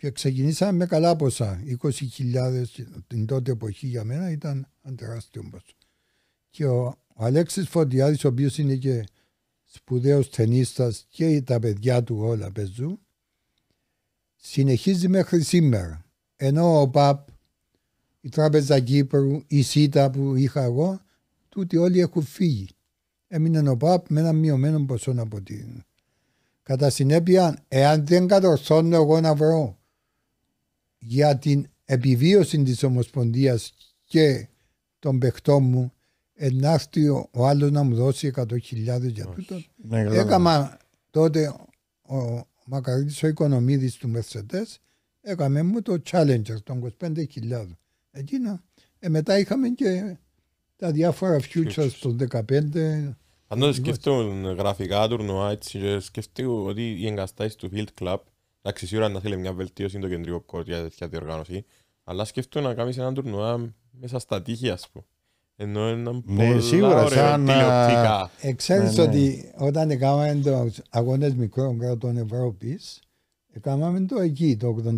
και ξεκινήσαμε με καλά ποσά. 20.000 την τότε εποχή για μένα ήταν ένα τεράστιο ποσό. Και ο Αλέξης Φωτιάδης, ο οποίος είναι και σπουδαίος ταινίστας και τα παιδιά του όλα παίζουν, συνεχίζει μέχρι σήμερα. Ενώ ο ΠΑΠ, η Τράπεζα Κύπρου, η ΣΥΤΑ που είχα εγώ, τούτοι όλοι έχουν φύγει. Έμεινε ο ΠΑΠ με ένα μειωμένο ποσό από την. Κατά συνέπεια, εάν δεν κατορθώνω εγώ να βρω για την επιβίωση της Ομοσπονδίας και των παιχτών μου να ο άλλος να μου δώσει 100.000 για τούτο. Ναι, έκανα τότε ο Μακαρίτης ο οικονομίδης του Μερσεντές έκαμε μου το Challenger των 25.000. Εκείνα. Ε, μετά είχαμε και τα διάφορα futures των 15. Αν το σκεφτούν γραφικά τουρνουά έτσι σκεφτούν ότι οι εγκαστάσεις του Field Club Εντάξει, σίγουρα να θέλει μια βελτίωση είναι το κεντρικό κόρτ για τέτοια διοργάνωση. Αλλά σκέφτω να κάνεις έναν τουρνουά μέσα στα τείχη, ας πούμε. Ενώ έναν ναι, σίγουρα, ωραία σαν, τηλεοπτικά. Ε, ξέρεις ναι, ναι. ότι όταν έκαναν τους αγώνες μικρών κρατών Ευρώπης, Έκαναμε το εκεί το 89.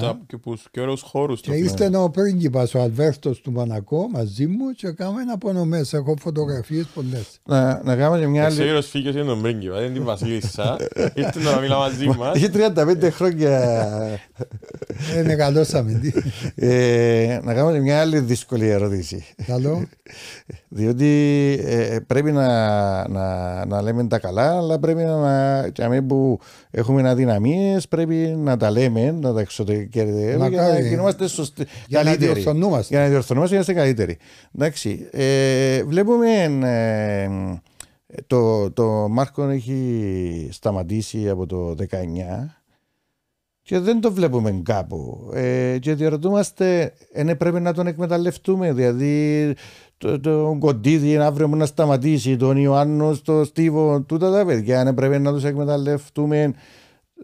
Τα, και που και χώρου χώρους. Και ήρθε ο πρίγκιπας ο Αλβέρτος του Μανακό, μαζί μου και έκαμε μέσα Έχω φωτογραφίες πολλές. Να, να και μια άλλη... Ο Σέγερος φύγες είναι τον πρίγκιπα, δεν είναι την Βασίλισσα. ήρθε να μιλά μαζί μα. Είχε 35 χρόνια. Είναι ε, καλό ε, Να και μια άλλη δύσκολη ερώτηση. Καλό. Διότι ε, ε, πρέπει να, να, να, λέμε τα καλά, αλλά πρέπει να, μην που έχουμε αδυναμίες, πρέπει να τα λέμε, να τα εξωτερικεύουμε για να γινόμαστε σωστοί. Για να διορθωνούμαστε. Για να διορθωνούμαστε για να είμαστε καλύτεροι. Εντάξει, ε, βλέπουμε. το, το Μάρκο έχει σταματήσει από το 19 και δεν το βλέπουμε κάπου. Ε, και διαρωτούμαστε, ε, ναι, πρέπει να τον εκμεταλλευτούμε. Δηλαδή, τον Κοντίδη αύριο μου να σταματήσει, τον Ιωάννο, τον Στίβο, τούτα τα παιδιά. Αν ναι, πρέπει να τους εκμεταλλευτούμε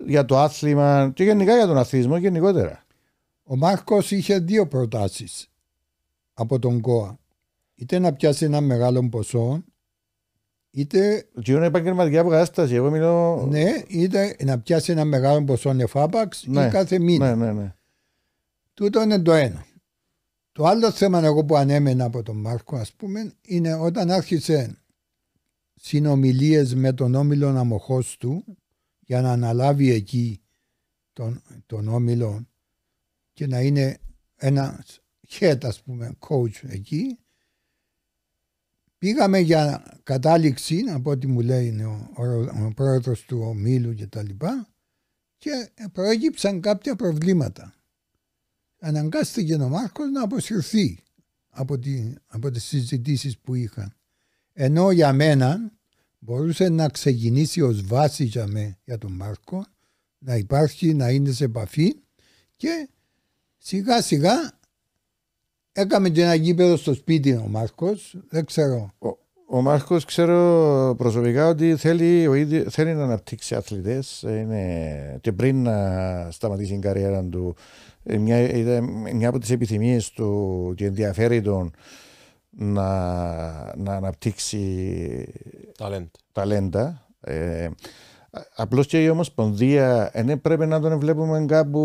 για το άθλημα και γενικά για τον αθλήσμο γενικότερα. Ο Μάρκος είχε δύο προτάσεις από τον ΚΟΑ. Είτε να πιάσει ένα μεγάλο ποσό, είτε. Τι είναι επαγγελματική αποκατάσταση, εγώ μιλώ. Ναι, είτε να πιάσει ένα μεγάλο ποσό εφάπαξ ή ναι, κάθε μήνα. Ναι, ναι, ναι. Τούτο είναι το ένα. Το άλλο θέμα εγώ που ανέμενα από τον Μάρκο ας πούμε είναι όταν άρχισε συνομιλίες με τον Όμιλο Αμοχώς του για να αναλάβει εκεί τον, τον Όμιλο και να είναι ένας head ας πούμε coach εκεί πήγαμε για κατάληξη από ό,τι μου λέει ο, ο, ο πρόεδρος του Ομίλου και τα λοιπά και προέγυψαν κάποια προβλήματα αναγκάστηκε ο Μάρκος να αποσυρθεί από, τη, από τις συζητήσεις που είχαν. Ενώ για μένα μπορούσε να ξεκινήσει ως βάση για, με, για τον Μάρκο να υπάρχει, να είναι σε επαφή και σιγά σιγά έκαμε και ένα γήπεδο στο σπίτι ο Μάρκος, δεν ξέρω. Ο, ο Μάρκος ξέρω προσωπικά ότι θέλει, θέλει να αναπτύξει αθλητές ε, και πριν να σταματήσει την καριέρα του ε, μια, μια από τις επιθυμίες του και ενδιαφέρει να, να αναπτύξει Talent. ταλέντα. Ε, Απλώς και η Ομοσπονδία ε, ναι, πρέπει να τον βλέπουμε κάπου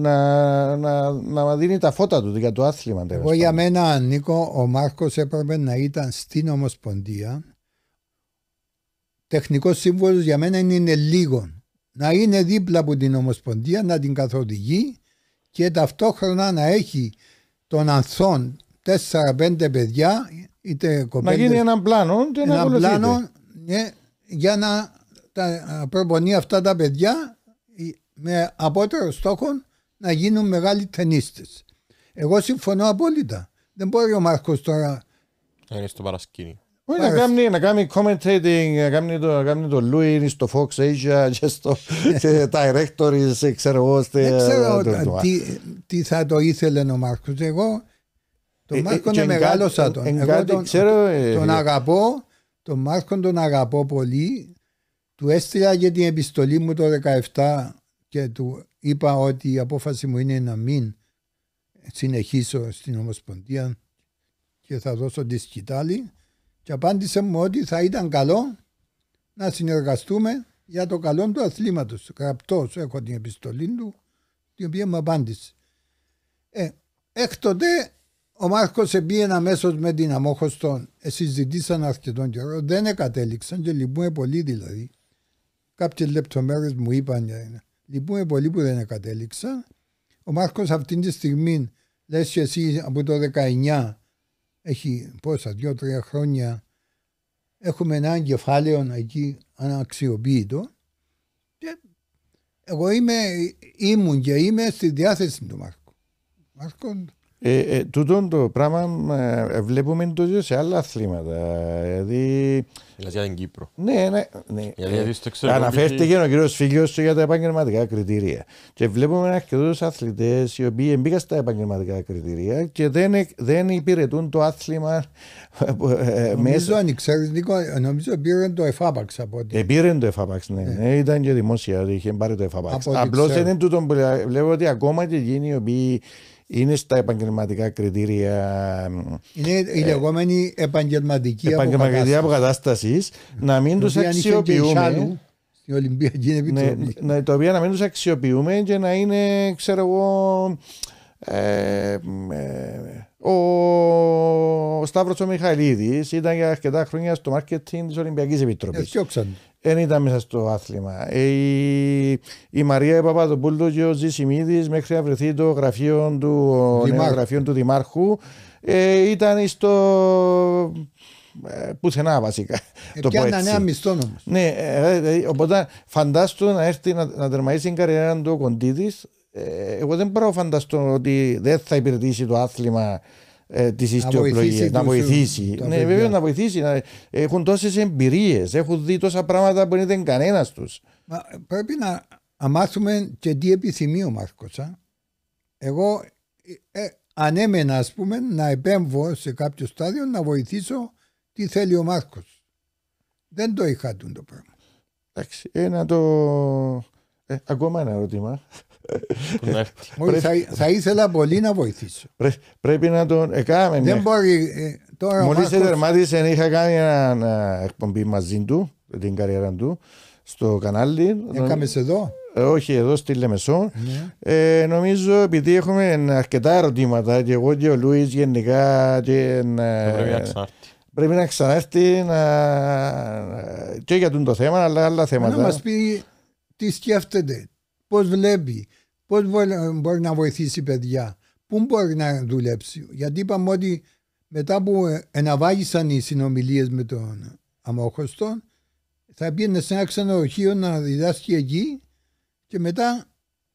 να, να, να δίνει τα φώτα του για το άθλημα. Εγώ για μένα, Νίκο, ο Μάρκος έπρεπε να ήταν στην Ομοσπονδία. Τεχνικός σύμβολος για μένα είναι λίγο. Να είναι δίπλα από την Ομοσπονδία, να την καθοδηγεί και ταυτόχρονα να έχει τον ανθόν 4 4-5 παιδιά, είτε κοπέλες. Να γίνει ένα πλάνο και πλάνο ναι, για να τα προπονεί αυτά τα παιδιά ε, με απότερο στόχο να γίνουν μεγάλοι ταινίστες. Εγώ συμφωνώ απόλυτα. Δεν μπορεί ο Μάρκος τώρα... Να είναι στο παρασκήνι. Ναι. να κάνει, να commentating, να κάνει το, να Louis στο Fox Asia και στο directories, ξέρω εγώ. Δεν ξέρω τι, θα το ήθελε ο Μάρκος. Εγώ τον ε, ε, Μάρκο μεγάλωσα τον. Εγώ τον, ε, αγαπώ, τον Μάρκο τον αγαπώ πολύ. Του έστειλα για την επιστολή μου το 17 και του είπα ότι η απόφαση μου είναι να μην συνεχίσω στην Ομοσπονδία και θα δώσω τη σκητάλη και απάντησε μου ότι θα ήταν καλό να συνεργαστούμε για το καλό του αθλήματος. Γραπτός, έχω την επιστολή του, την οποία μου απάντησε. Ε, έκτοτε ο Μάρκος πήγαινε αμέσως με την Αμόχωστον. Ε, ζητήσαν αρκετό καιρό. Δεν εκατέληξαν και λυπούμε πολύ δηλαδή. Κάποιες λεπτομέρειες μου είπαν. Ε, λυπούμε πολύ που δεν εκατέληξαν. Ο Μάρκος αυτή τη στιγμή, λες και εσύ από το 19 έχει πόσα, δύο-τρία χρόνια έχουμε ένα κεφάλαιο εκεί αναξιοποιητό και εγώ είμαι, ήμουν και είμαι στη διάθεση του Μάρκου. Μάρκο... Ε, ε, τούτο το πράγμα ε, ε βλέπουμε το ίδιο σε άλλα αθλήματα. Ε, δηλαδή, Μιλάς για την Κύπρο. Ναι, ναι. ναι. Γιατί ε, αναφέρθηκε ο κύριος Φίλιος για τα επαγγελματικά κριτήρια. Και βλέπουμε αρκετούς αθλητές οι οποίοι μπήκαν στα επαγγελματικά κριτήρια και δεν, δεν υπηρετούν το άθλημα ε, ε, μέσα. Νομίζω, αν νομίζω πήραν το εφάπαξ από ό,τι. Επήραν το εφάπαξ, ναι. ναι. Ε. ναι. Ήταν και δημόσια, είχε πάρει το εφάπαξ. Απλώ δεν είναι τούτο που βλέπω ότι ακόμα και εκείνοι οι οποίοι είναι στα επαγγελματικά κριτήρια. Είναι η ε, λεγόμενη επαγγελματική, επαγγελματική αποκατάσταση. να μην του αξιοποιούμε. Ναι, ναι, το οποίο να μην τους αξιοποιούμε και να είναι, ξέρω εγώ. Ε, ε, ο Σταύρος ο Μιχαηλίδης ήταν για αρκετά χρόνια στο μάρκετινγκ της Ολυμπιακής Επιτροπής. Δεν ε, ήταν μέσα στο άθλημα. Ε, η, η Μαρία Παπαδοπούλου και ο Ζησιμίδης μέχρι να βρεθεί το γραφείο του, γραφείο του Δημάρχου ε, ήταν στο πουθενά βασικά. Ε, το πω έτσι. νέα μισθό όμως. Ναι, οπότε φαντάστο να έρθει να, να τερματίσει την καριέρα του ο Κοντίδης ε, εγώ δεν μπορώ να φανταστώ ότι δεν θα υπηρετήσει το άθλημα ε, της ιστιοπλοείας. Να βοηθήσει. Ναι, βέβαια να βοηθήσει. Έχουν τόσες εμπειρίες. Έχουν δει τόσα πράγματα που δεν ήταν κανένας τους. Πρέπει να, αμάθουμε μάθουμε και τι επιθυμεί ο Μάρκος. Εγώ ε, ε ανέμενα, ας πούμε, να επέμβω σε κάποιο στάδιο να βοηθήσω τι θέλει ο Μάρκος. Δεν το είχα το πράγμα. Εντάξει, ένα ε, το. ακόμα ένα ερώτημα. Ναι. Θα ήθελα πολύ να βοηθήσω. Πρέπει να τον έκαμε. Ε, Δεν μπορεί. Ε, Μόλι δερμάτισε, είχα κάνει ένα εκπομπή μαζί του, την καριέρα του, στο κανάλι. Έκαμε ε, εδώ. Όχι, εδώ στη Λεμεσό. Ναι. νομίζω επειδή έχουμε αρκετά ερωτήματα και εγώ και ο Λούι γενικά. πρέπει να ξανάρθει. Πρέπει να ξανάρθει να... και για το θέμα, αλλά άλλα θέματα. Να μας πει τι σκέφτεται, πώς βλέπει, πώς μπορεί, μπορεί να βοηθήσει παιδιά, πού μπορεί να δουλέψει. Γιατί είπαμε ότι μετά που εναβάγησαν οι συνομιλίες με τον αμόχωστο, θα πήγαινε σε ένα ξενοδοχείο να διδάσκει εκεί και μετά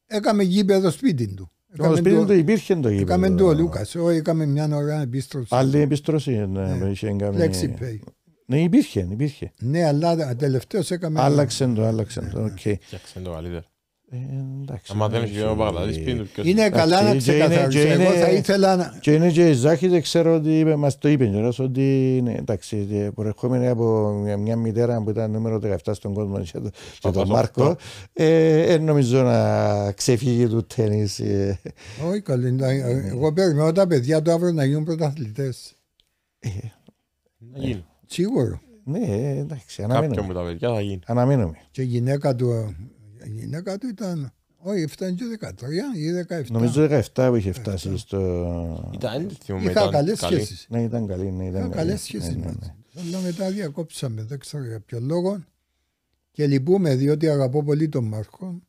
έκαμε γήπεδο σπίτι του. Το σπίτι του υπήρχε το γήπεδο. Έκαμε το Λούκας, έκαμε μια ώρα επίστρωση. Άλλη επίστρωση, ναι, ναι. είχε κάνει. Ναι, υπήρχε, υπήρχε. Ναι, αλλά τελευταίως έκαμε... Άλλαξε το, άλλαξε το, οκ. το καλύτερα. Ε, εντάξει. δεν ναι, έχει ο Είναι καλά να ξεκαθαρίσει. Εγώ θα ήθελα να. Και είναι και η Ζάχη, δεν ξέρω ότι μας το είπε ότι. Εντάξει, ε, προερχόμενη από μια μητέρα που ήταν νούμερο 17 στον κόσμο και τον Μάρκο, ε, δεν νομίζω να ξεφύγει του τέννις. Όχι, καλή. Εγώ περιμένω τα παιδιά του αύριο να γίνουν πρωταθλητές. Σίγουρο. Ναι, εντάξει, αναμείνουμε. Κάποιον που τα παιδιά θα γίνει. Αναμείνουμε. Και η γυναίκα του η γυναίκα του ήταν. Όχι, ήταν και 13 ή 17. Νομίζω 17 που είχε φτάσει στο. Ήταν, θυμούμε, Είχα καλέ σχέσεις. Ναι, ήταν καλή. Ναι, ήταν καλέ σχέσεις. Ναι, Αλλά ναι, ναι. μετά διακόψαμε, δεν ξέρω για ποιο λόγο. Και λυπούμε διότι αγαπώ πολύ τον Μάρκο.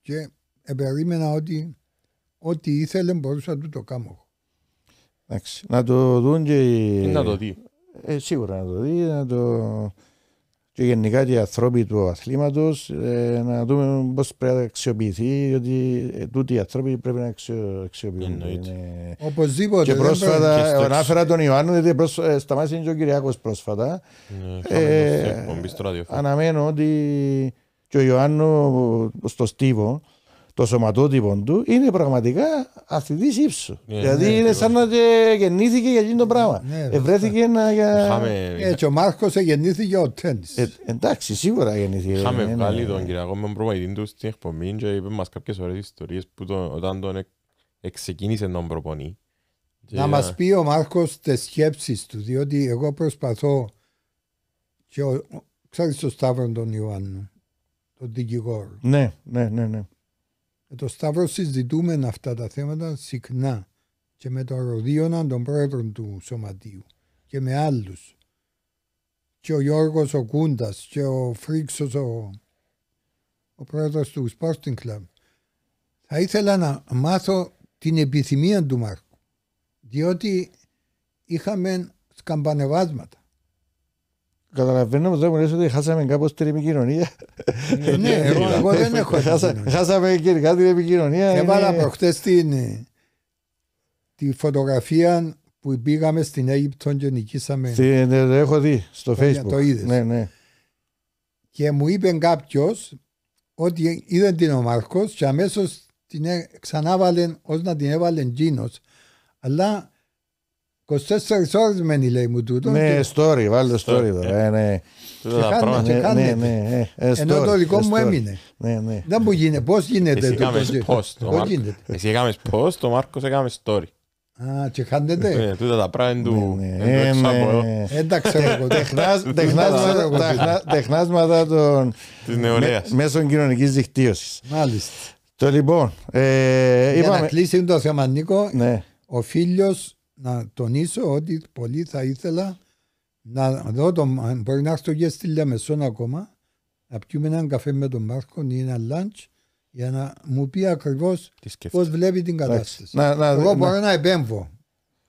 Και επερίμενα ότι ό,τι ήθελε μπορούσα να του το κάνω. Εντάξει. Να το δουν και. Να το δει. Ε, σίγουρα να το δει, να το και γενικά οι ανθρώποι του αθλήματος ε, να δούμε πώς πρέπει να αξιοποιηθεί, διότι ε, τούτοι οι άνθρωποι πρέπει να αξιο, αξιοποιηθούν. Οπωσδήποτε. Και πρόσφατα, ανάφερα τον Ιωάννου, γιατί ε, σταμάτησε και ο Κυριακό πρόσφατα. Ναι, ε, ε, ε, αναμένω ότι και ο Ιωάννου ε, στο Στίβο το σωματότυπο του είναι πραγματικά αθλητής ύψου. Ε, ναι, δηλαδή ναι, είναι σαν να γεννήθηκε για εκείνο το πράγμα. Ναι, βρέθηκε να. Για... Είχαμε... Έτσι, ο Μάρκος γεννήθηκε ο Τέννης. Ε, εντάξει, σίγουρα γεννήθηκε. Είχαμε ένα... Ε, βγάλει ναι, τον ναι. Κυριακό με τον του στην εκπομπή και είπε μας κάποιες ωραίες ιστορίες που τον, όταν τον εκ, τον προπονή. Και... Να μας πει ο Μάρκος τις σκέψεις του, διότι εγώ προσπαθώ. Και ο... Ξέρεις τον Σταύρο τον Ιωάννου, τον δικηγόρο. Ναι, ναι, ναι. ναι. Ε, το Σταύρος συζητούμε αυτά τα θέματα συχνά και με τον Ροδίωνα, τον πρόεδρο του Σωματείου και με άλλους. Και ο Γιώργος ο Κούντας και ο Φρίξος ο, ο πρόεδρος του Sporting Club. Θα ήθελα να μάθω την επιθυμία του Μάρκου, διότι είχαμε σκαμπανεβάσματα. Καταλαβαίνω που μου λες ότι χάσαμε κάπως την επικοινωνία. Ε, ναι, εγώ δεν έχω Χάσαμε κάτι την επικοινωνία. Έβαλα προχτές ε, τη φωτογραφία που πήγαμε στην Αίγυπτο και νικήσαμε. Το ναι, ναι, ναι, έχω δει στο ε, facebook. Το είδες. Ναι, ναι. Και μου είπε κάποιος ότι είδε την ο Μάρκος και αμέσως την ξανάβαλε ως να την έβαλε γίνος. Αλλά 24 ώρες μένει λέει μου τούτο. Ναι, story, βάλτε story εδώ ε, ναι. ναι, ναι. ναι ε, ε, Ενώ το δικό μου έμεινε. Ναι, Δεν μου γίνεται, πώς γίνεται το πώς. Εσύ έκαμες πώς, το Μάρκος έκαμες story. Α, και χάνετε. Τούτα τα πράγματα του Εντάξει Τεχνάσματα των μέσων κοινωνικής δικτύωσης. Μάλιστα. Το λοιπόν, είπαμε... Για να κλείσει το θέμα Νίκο, ο φίλος να τονίσω ότι πολύ θα ήθελα να δω τον, μπορεί να έρθω και στη Λεμεσόν ακόμα, να πιούμε έναν καφέ με τον Μάρκο ή έναν lunch για να μου πει ακριβώς πώς βλέπει την κατάσταση. Να, να, Εγώ μπορώ να, επέμβω.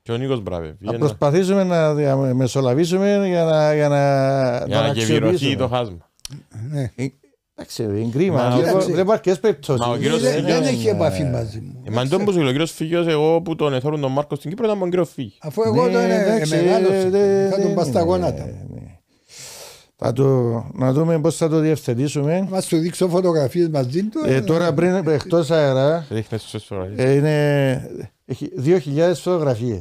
Και ο Νίκος Μπράβε. Να προσπαθήσουμε να διαμεσολαβήσουμε για να, για να, για να, να το χάσμα. Ναι. Ε, Εντάξει, είναι κρίμα. Δεν υπάρχει περιπτώσεις. Δεν έχει επαφή μαζί μου. Εμάν τον που ο κύριος Φίγιος, εγώ που τον εθώρουν τον Μάρκο στην Κύπρο ήταν ο κύριο Φίγιο. Αφού εγώ ναι, τον ε, ε, μεγάλωσα, θα τον πας στα γονάτα. Ναι, ναι. Θα το, να δούμε πώς θα το διευθετήσουμε. Μας του δείξω φωτογραφίες μαζί του. Ε, ε τώρα πριν εκτός αέρα. ε, είναι 2.000 φωτογραφίε.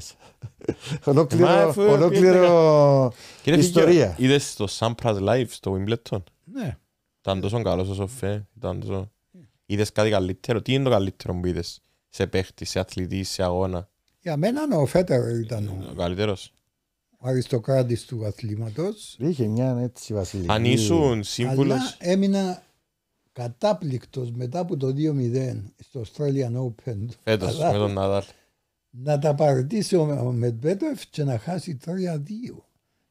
ολόκληρο, ολόκληρο ιστορία. Είδες το Sampras Live στο Wimbledon. Ναι. Ήταν τόσο καλός όσο Φε, Ήταν τόσο... Είδες κάτι καλύτερο. Τι είναι το καλύτερο που είδες σε παίχτη, σε αθλητή, σε αγώνα. Για μένα ναι, ο Φέτερο ήταν ο, ο καλύτερος. Ο αριστοκράτης του αθλήματος. Είχε μια ναι, έτσι βασιλική. Αν ήσουν σύμβουλος. Αλλά έμεινα κατάπληκτος μετά από το 2-0 στο Australian Open. Φέτος με τον Ναδάλ. Να τα παρατήσει ο Μετβέτοφ και να χάσει 3-2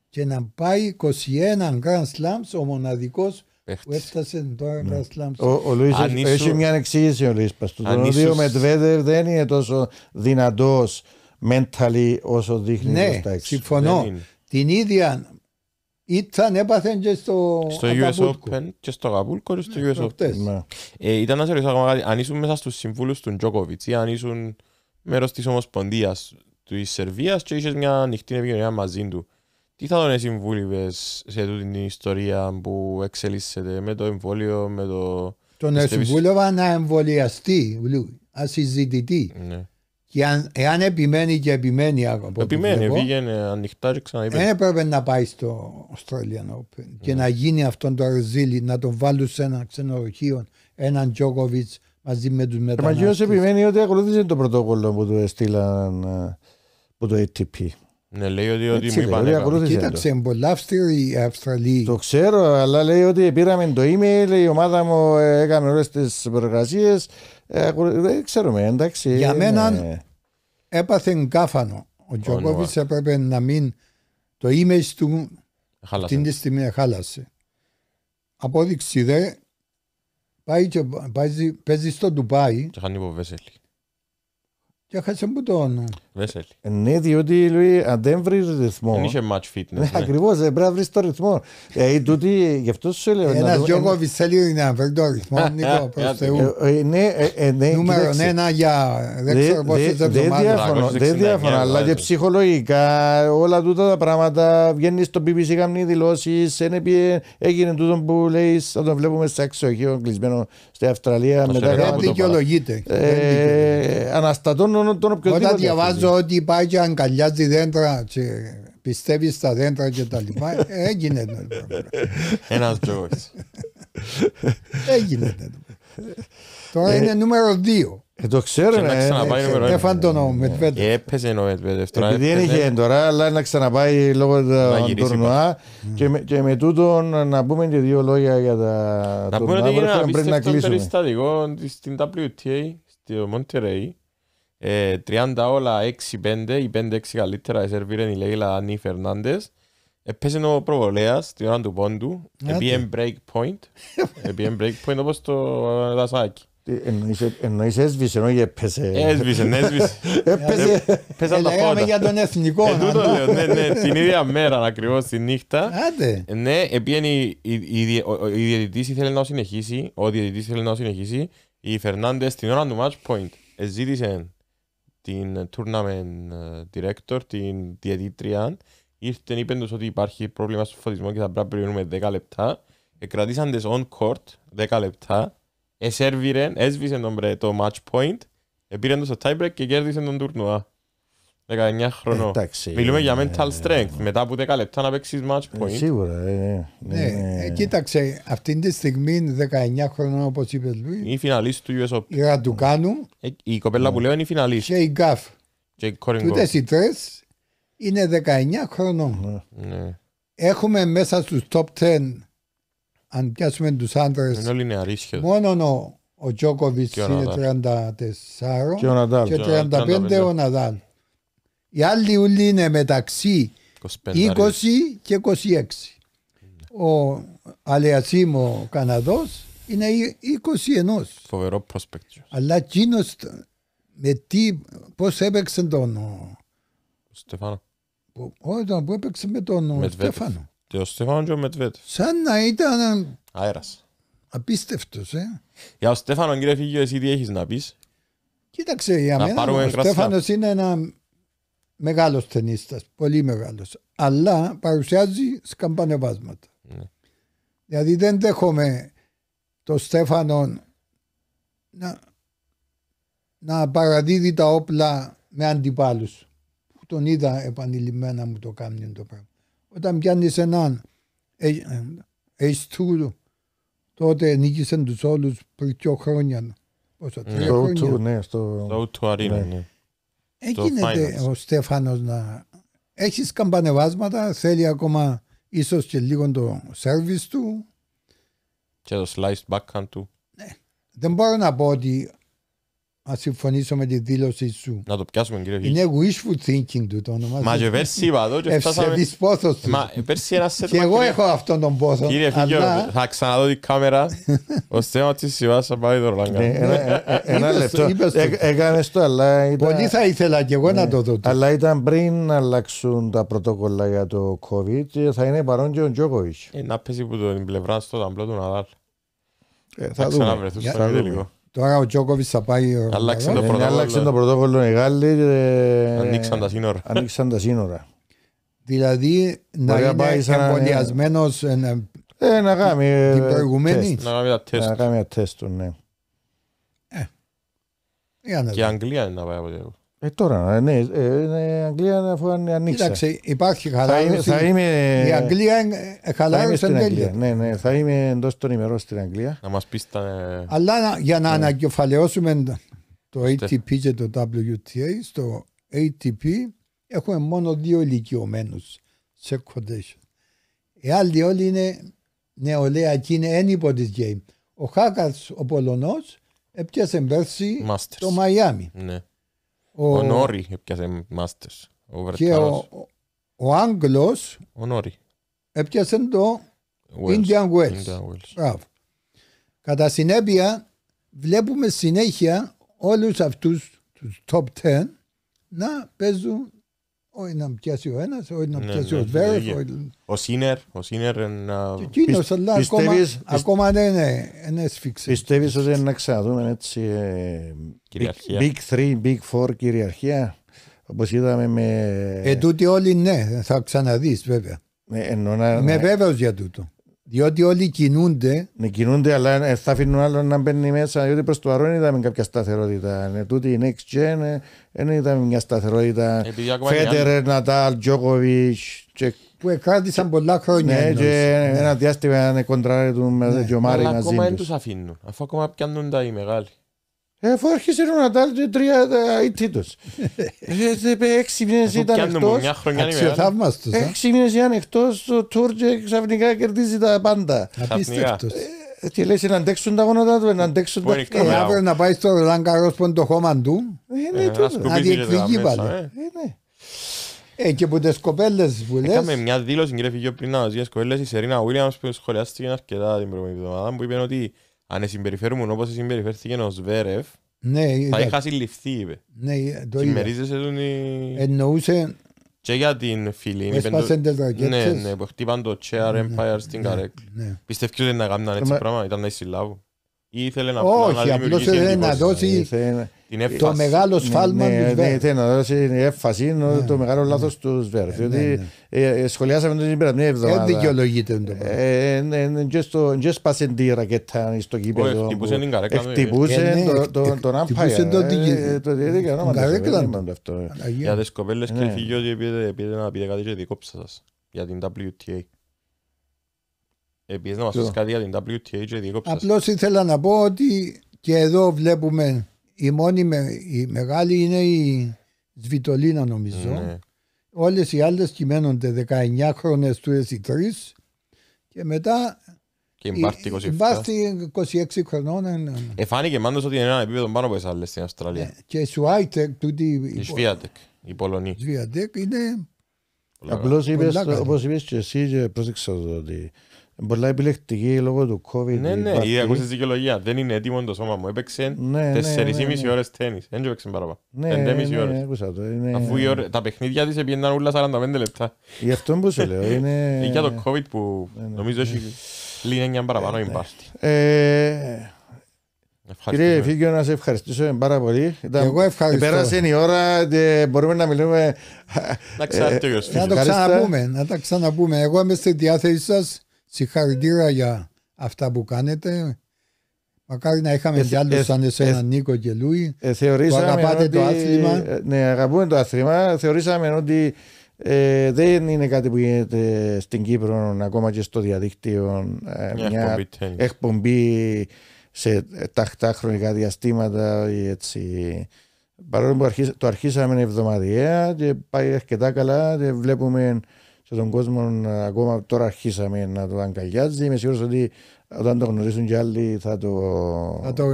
και να πάει 21 Grand Slams ο μοναδικός ναι. έχει, μια εξήγηση ο Λουίς Παστούτον. Ο ίσως... Μετβέδερ δεν είναι τόσο δυνατός mentally όσο δείχνει ναι, στα Ναι, συμφωνώ. Την ίδια ήταν έπαθεν και στο, στο US Open και στο Αγαπούλκο και στο ναι, US Open. Ναι. Ε, ήταν να σε ρωτήσω ακόμα κάτι. Αν ήσουν μέσα στους συμβούλους του Τζόκοβιτς ή αν ήσουν μέρος της Ομοσπονδίας της Σερβίας και είχες μια ανοιχτή επικοινωνία μαζί του τι θα τον συμβούλοι σε τούτη την ιστορία που εξελίσσεται με το εμβόλιο, με το. Τον συμβούλευα να εμβολιαστεί, συζητηθεί. Ναι. Και αν, εάν επιμένει και επιμένει ακόμα. Επιμένει, βγαίνει ανοιχτά και ξαναείπε. Δεν έπρεπε να πάει στο Australian Open ναι. και να γίνει αυτόν τον Αρζίλη, να τον βάλουν σε ένα ξενοδοχείο, έναν Τζόκοβιτ μαζί με τους μετανάστε. Μα επιμένει ότι ακολούθησε το πρωτόκολλο που του έστειλαν από ε, το ATP. Ναι, λέει ότι, ότι μου είπαν. Κοίταξε, πολλά αυστηροί οι Αυστραλοί. Το ξέρω, αλλά λέει ότι πήραμε το email, η ομάδα μου ε, έκανε όλες τις προεργασίες. Δεν ε, ξέρουμε, εντάξει. Για μένα ναι. έπαθε κάφανο. Ο Τζοκόβιτ έπρεπε να μην. Το email του χάλασε. αυτή τη στιγμή χάλασε. Απόδειξη δε. Πάει και παίζει, παίζει στο Ντουμπάι. Και χάνει υποβέσελη. Και χάσε που τον. Ε, ναι, διότι λέει, αν δεν βρεις ρυθμό. Δεν είχε match fitness. Ναι, ναι. Ακριβώς, δεν πρέπει να βρεις το ρυθμό. Ε, τούτη, γι' αυτό σου λέω. Ένα Γιώργο Βυσσέλη είναι να βρει το ρυθμό, ε, Νίκο, προς Θεού. Ε, ναι, ναι, Νούμερο ένα για δεν ξέρω το εβδομάδες. Δεν διαφωνώ, αλλά και ψυχολογικά όλα τούτα τα πράγματα. Βγαίνεις στο BBC, κάνει δηλώσει. Έγινε τούτο που λέεις, θα το βλέπουμε σε αξιοχείο κλεισμένος στην Αυστραλία. Δεν δικαιολογείται. Αναστατώνω τον οποιοδήποτε. Όταν διαβάζω νομίζω ότι πάει και αγκαλιάζει δέντρα και πιστεύει στα δέντρα και τα λοιπά. Έγινε το πράγμα. Ένας τζόρι. Έγινε το Τώρα είναι ε, νούμερο 2. Ε, το ξέρω, να ε, ξαναπάει ε, νούμερο ένα. Έφαν τον Μετβέντεφ. Έπαιζε ο Μετβέντεφ. Επειδή δεν είχε τώρα, αλλά να ξαναπάει λόγω του τουρνουά. Και με τούτο να πούμε και δύο λόγια για τα τουρνουά. Να πούμε ότι είναι ένα απίστευτο περιστατικό στην WTA, στο Monterey. Τριάντα ολα ή πέντε-έξι καλύτερα, έσβηρε η Λέιλα καλύτερα σερβίρεν η Λέιλα Ανή Φερνάντες. Ε, έπαιζε ο προβολέας την ώρα του πόντου, επίεν break point, επίεν break point όπως το δασάκι. Ε, ε, εννοείς έσβησε, όχι έπαιζε. Έσβησε, ναι, έσβησε. Έπαιζε. για τον εθνικό. Τούτο ναι, ναι, την ίδια μέρα ακριβώς, τη νύχτα. Άντε. Ναι, επειδή διαιτητής ήθελε να συνεχίσει, ο διαιτητής ήθελε να συνεχίσει, η Φερνάντες την ώρα του match point, την tournament ε, director, την διαιτήτρια, ήρθε είπε ότι υπάρχει πρόβλημα στο φωτισμό και θα πρέπει να περιμένουμε 10 λεπτά. Ε, κρατήσαν τις on court 10 λεπτά, έσβησε τον το match point, ε, πήραν το tie break και κέρδισε τον τουρνουά. 19 χρονών. Μιλούμε για ναι. mental strength. Μετά από 10 λεπτά να παίξεις match point. Ε, σίγουρα. Ε, ναι. Ναι, ε, ναι, κοίταξε, αυτή τη στιγμή 19 χρονών όπως είπες Λουί. Η φιναλίστ του US Η Ραντουκάνου. Η κοπέλα που λέω είναι η φιναλίστ. Και η Γκαφ. Και η οι τρεις είναι 19 χρονών. Έχουμε μέσα στους top 10, αν πιάσουμε τους άντρες. Μόνο ο, ο Τζόκοβιτ είναι 34 και, ο και 35 ο Ναδάλ. Οι άλλοι ούλοι είναι μεταξύ 20 και 26. Ο Αλεασίμ ο Καναδός είναι 21. Φοβερό προσπέκτιο. Αλλά εκείνος με τι, πώς έπαιξε τον... Στεφάνο. Όχι, τον που έπαιξε με τον Στεφάνο. Και ο Στεφάνο και ο Μετβέτ. Σαν να ήταν... Αέρας. Απίστευτος, ε. Για ο Στεφάνο, κύριε Φίγιο, εσύ τι έχεις να πεις. Κοίταξε, για μένα ο Στέφανος είναι ένα μεγάλος ταινίστας, πολύ μεγάλος. Αλλά παρουσιάζει σκαμπανεβάσματα. Ναι. Δηλαδή δεν δέχομαι το Στέφανο να, να παραδίδει τα όπλα με αντιπάλους. Τον είδα επανειλημμένα μου το κάνει το πράγμα. Όταν πιάνει έναν Ειστούρου, τότε νίκησε τους όλους πριν δύο χρόνια. Πόσα, τρία χρόνια. Ναι, στο Αρίνα. Ε, ο να... Έχεις θέλει ακόμα ίσως και λίγο το service του. Και το sliced backhand του. Ναι. Δεν μπορώ να πω ότι να συμφωνήσω με τη δήλωσή σου. Να το πιάσουμε κύριε Βίλη. Είναι wishful thinking του το όνομα. Μα και πέρσι είπα εδώ και φτάσαμε... Ευσεβής πόθος του. Μα πέρσι ένα σέτμα... Και εγώ έχω αυτόν τον πόθο. Κύριε Φίλιο, θα ξαναδώ την κάμερα. Ο θέμα της Σιβάς θα πάει τώρα. Ναι, ένα ε, ε, λεπτό. Ε, Έκανες το, αλλά ήταν... Πολύ θα ήθελα και εγώ να ναι. το δω. Αλλά ήταν πριν να αλλάξουν τα πρωτόκολλα για το COVID και θα είναι παρόν και ο Τζόκοβιτς. Να πέσει που την πλευρά στο ταμπλό του Ναδάλ. Θα δούμε. Θα δούμε. Τώρα ο Τζόκοβιτ θα πάει. Άλλαξε το ε, ναι, πρωτόκολλο. Άλλαξε το πρωτόκολλο οι Γάλλοι. Ε, ανοίξαν τα σύνορα. Ανοίξαν τα σύνορα. Δηλαδή να είναι εμβολιασμένος. Ε, ε, να κάνει. Την προηγουμένη. Να κάνει τα τεστ. Να κάνει τα τεστ, ναι. Ε. Και η Αγγλία είναι να πάει από ε, τώρα, ε, ναι, η ε, Αγγλία αφού ανοίξει. Κοίταξε, υπάρχει χαλάρωση. Θα είμαι, η Αγγλία ε, χαλάρωσε στην Αγγλία. Ναι, ναι, θα είμαι εντός των ημερών στην Αγγλία. Να τα. Αλλά για να ναι. ανακεφαλαιώσουμε το ATP και το WTA, στο ATP έχουμε μόνο δύο ηλικιωμένους σε κοντέσιο. Οι άλλοι όλοι είναι νεολαία και είναι anybody's game. Ο Χάκας ο Πολωνός έπιασε πέρσι το Μαϊάμι. Ο Νόρι έπιασε Masters. Ο και ο, ο Άγγλος ο Νόρι. έπιασε το Ινδιαν Indian Wells. Indian Wells. Κατά συνέπεια βλέπουμε συνέχεια όλους αυτούς τους top 10 να παίζουν όχι να πιάσει ο ένας, όχι να πιάσει ο Σβέρεφ. Ο Σίνερ, ο Σίνερ Και Εκείνος, αλλά ακόμα δεν είναι σφίξει. Πιστεύεις ότι να ξαναδούμε έτσι big three, big four κυριαρχία, όπως είδαμε με... Ε, τούτοι όλοι ναι, θα ξαναδείς βέβαια. Είμαι βέβαιος για τούτο. Διότι όλοι κινούνται. Ναι, κινούνται, αλλά ε, θα αφήνουν άλλον να μπαίνει μέσα. Διότι προς το παρόν είδαμε κάποια σταθερότητα. Ναι, τούτη η Next Gen δεν ε, είδαμε μια σταθερότητα. Φέτερ, Νατάλ, Τζόκοβιτ. Που εκράτησαν πολλά χρόνια. Ναι, και ναι. ένα διάστημα να κοντράρει του με το Μάρι μαζί. Ακόμα δεν τους αφήνουν. Αφού ακόμα πιάνουν τα οι μεγάλοι. Αφού άρχισε ο Ροναντάλ και τρία ήττητος. Έξι μήνες ήταν εκτός. Αξιοθαύμαστος. Έξι μήνες ήταν εκτός. Το Τούρτζε ξαφνικά κερδίζει τα πάντα. Απίστευτος. Τι ε, λες να αντέξουν τα γόνατα του, ε, να αντέξουν τα αυτά. Ε, Αύριο να πάει στο Ρολάν που είναι το χώμα του. Είναι τούτο. Να διεκδικεί πάλι. Ναι. Ε, και που τις κοπέλες που λες... Έκαμε μια δήλωση, κύριε Φιγιο, πριν να μας για τις κοπέλες, η Σερίνα Ουίλιαμς που σχολιάστηκε αρκετά την προηγούμενη εβδομάδα, που είπε ότι αν συμπεριφέρουμε όπως συμπεριφέρθηκε ο Σβέρεφ, ναι, θα είχα συλληφθεί, είπε. Ναι, ε, το Συμμερίζεσαι τον... Εννοούσε... Και για την φίλη. Έσπασαν τις ρακέτσες. Ναι, ναι, που χτύπαν το Chair ναι, Empire στην ναι, καρέκλη. Ναι. Πιστεύω ότι να κάνουν ε, έτσι πράγμα, ήταν να συλλάβουν. Ή ήθελε να, Όχι, απλώς να δημιουργήσει εντύπωση. Όχι, απλώς ε, να δώσει το μεγάλο ναι, σφάλμα του Σβέρ. Ναι, την ναι, έφαση δηλαδή είναι ναι. το μεγάλο λάθος του Σβέρ. Διότι ε, ε, σχολιάσαμε τον Ιμπέρα μια εβδομάδα. Δεν δικαιολογείται το πράγμα. Δεν σπάσε τη ρακέτα στο κήπεδο. Εκτυπούσε ε, τον Άμπαγερ. Το καρέκλα. Για τις κοπέλες και φίλοι ότι να πείτε κάτι και δικόψα σας για την WTA. Επίσης να μας πεις κάτι για την WTA και δικόψα σας. Απλώς ήθελα να πω ότι και εδώ βλέπουμε η μόνη με, η μεγάλη είναι η Σβιτολίνα νομίζω. Mm. Όλες οι άλλες κυμαίνονται 19 χρόνες του οι τρεις. και μετά και η Μπάρτη 27. 26 χρονών. Ναι, ναι, Εφάνηκε μάλλον ότι είναι ένα επίπεδο πάνω από τις άλλες στην Αυστραλία. Και η Σουάιτεκ, τούτη... Η Σβιάτεκ, η Πολωνή. Η Σβιάτεκ είναι... Απλώς είπες, όπως είπες και εσύ πρόσεξα ότι Πολλά επιλεκτική λόγω του COVID. Ναι, ναι, ή ακούσεις δικαιολογίας. Δεν είναι έτοιμο το σώμα μου. Έπαιξε ναι, ναι, ναι, τέσσερις 4,5 ώρες τένις. Δεν έπαιξε παραπάνω. 5,5 ώρες. Ακούσα το. Αφού τα παιχνίδια της έπιεναν όλα 45 λεπτά. Γι' αυτό που σου λέω. Είναι για το COVID που νομίζω έχει λύνει μια παραπάνω ε, η μπάστη. Ε, κύριε Φίγκιο, να σε ευχαριστήσω πάρα πολύ. Εγώ ευχαριστώ. Πέρασε η ώρα, ε, μπορούμε να μιλούμε. Να ξαναπούμε, να τα ξαναπούμε. Εγώ είμαι στη διάθεση σας. Συγχαρητήρια για αυτά που κάνετε. Μακάρι να είχαμε ε, κι άλλους ε, σαν ε, εσένα, Νίκο και Λούι. που αγαπάτε το άθλημα. Ναι, αγαπούμε το άθλημα. Θεωρήσαμε ότι δεν είναι κάτι που γίνεται στην Κύπρο, ακόμα και στο διαδίκτυο. μια εκπομπή, σε ταχτά χρονικά διαστήματα. Έτσι. Παρόλο που το αρχίσαμε εβδομαδιαία και πάει αρκετά καλά βλέπουμε σε τον κόσμο ε, ακόμα τώρα αρχίσαμε να το αγκαλιάζει. Είμαι σίγουρος ότι όταν το γνωρίσουν κι άλλοι θα το... Θα το,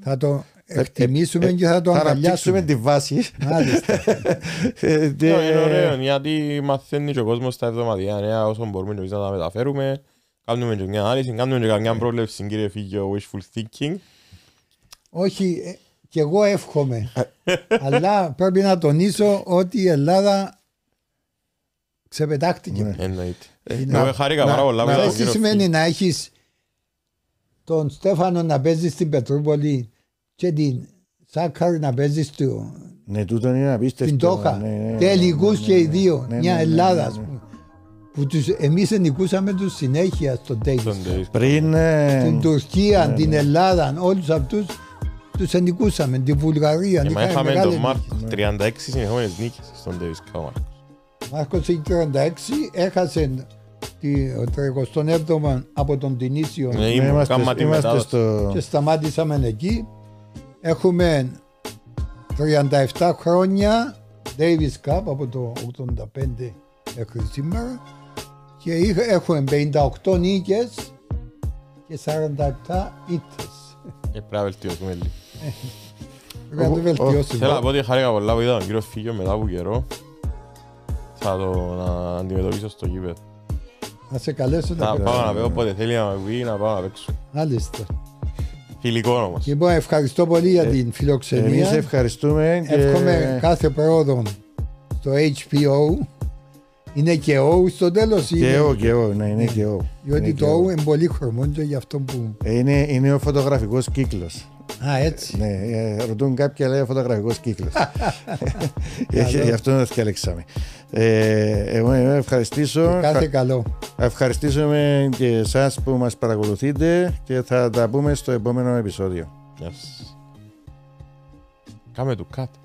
θα το ε, ε, εκτιμήσουμε ε, και θα το θα αγκαλιάσουμε. Θα τη βάση. Μάλιστα. Είναι ωραίο γιατί μαθαίνει και ο κόσμος τα εβδομαδία. νέα όσο μπορούμε να τα μεταφέρουμε. Κάνουμε και μια ανάλυση, κάνουμε και καμιά πρόβλεψη κύριε Φίγιο wishful thinking. Όχι, κι εγώ εύχομαι. Αλλά πρέπει να τονίσω ότι η Ελλάδα ξεπετάχτηκε. Ναι. Εννοείται. Ε, Εγώ χαρήκα πάρα πολλά. τι σημαίνει να έχεις τον Στέφανο να παίζεις στην Πετρούπολη και την Σάκαρ να παίζεις στο. Ναι, τούτο είναι απίστευτο. Στην Τόχα. Τελικού ναι, ναι, και οι δύο. Μια Ελλάδα που τους, εμείς ενικούσαμε τους συνέχεια στο Τέις. Πριν... Ε, στην Τουρκία, ναι, την Ελλάδα, όλους αυτούς τους ενικούσαμε. την Βουλγαρία. Είχαμε τον Μάρκο, 36 συνεχόμενες νίκες στον Τέις Κάμαρκ. Μάρκος έχει 36, έχασε το 37ο από τον Τινίσιο. Ναι, είμαστε, είμαστε, είμαστε στο... Και σταμάτησαμε εκεί. Έχουμε 37 χρόνια Davis Cup από το 85 μέχρι σήμερα και έχουμε 58 νίκες και 47 ήττες. Ε, πράγμα να βελτιώσουμε λίγο. Ε, πρέπει να το βελτιώσουμε. Θέλω να πω ότι χαρήκα πολλά που είδα τον κύριο Φίγιο μετά από καιρό θα το να αντιμετωπίσω στο γήπεδο. Θα σε καλέσω να Να πάω να πέω όποτε θέλει να βγει, να πάω να παίξω. Μάλιστα. Φιλικό όμως. Λοιπόν, ευχαριστώ πολύ για ε, την φιλοξενία. Εμείς ευχαριστούμε. Και... Εύχομαι κάθε πρόοδο στο HPO. Είναι και ο στο τέλος. Και ο, και ο, ναι, είναι ναι. και ο. Διότι το ο είναι πολύ χρωμόντζο για αυτό που. Ε, είναι, είναι ο φωτογραφικός κύκλος. Α, έτσι. Ναι, ε, ρωτούν κάποιοι, λέει φωτογραφικός κύκλος. Γι' αυτό δεν διαλέξαμε. Ε, εγώ ευχαριστήσω. Ε, κάθε καλό. Ευχαριστήσουμε και εσάς που μας παρακολουθείτε και θα τα πούμε στο επόμενο επεισόδιο. Κάμε του κάτω.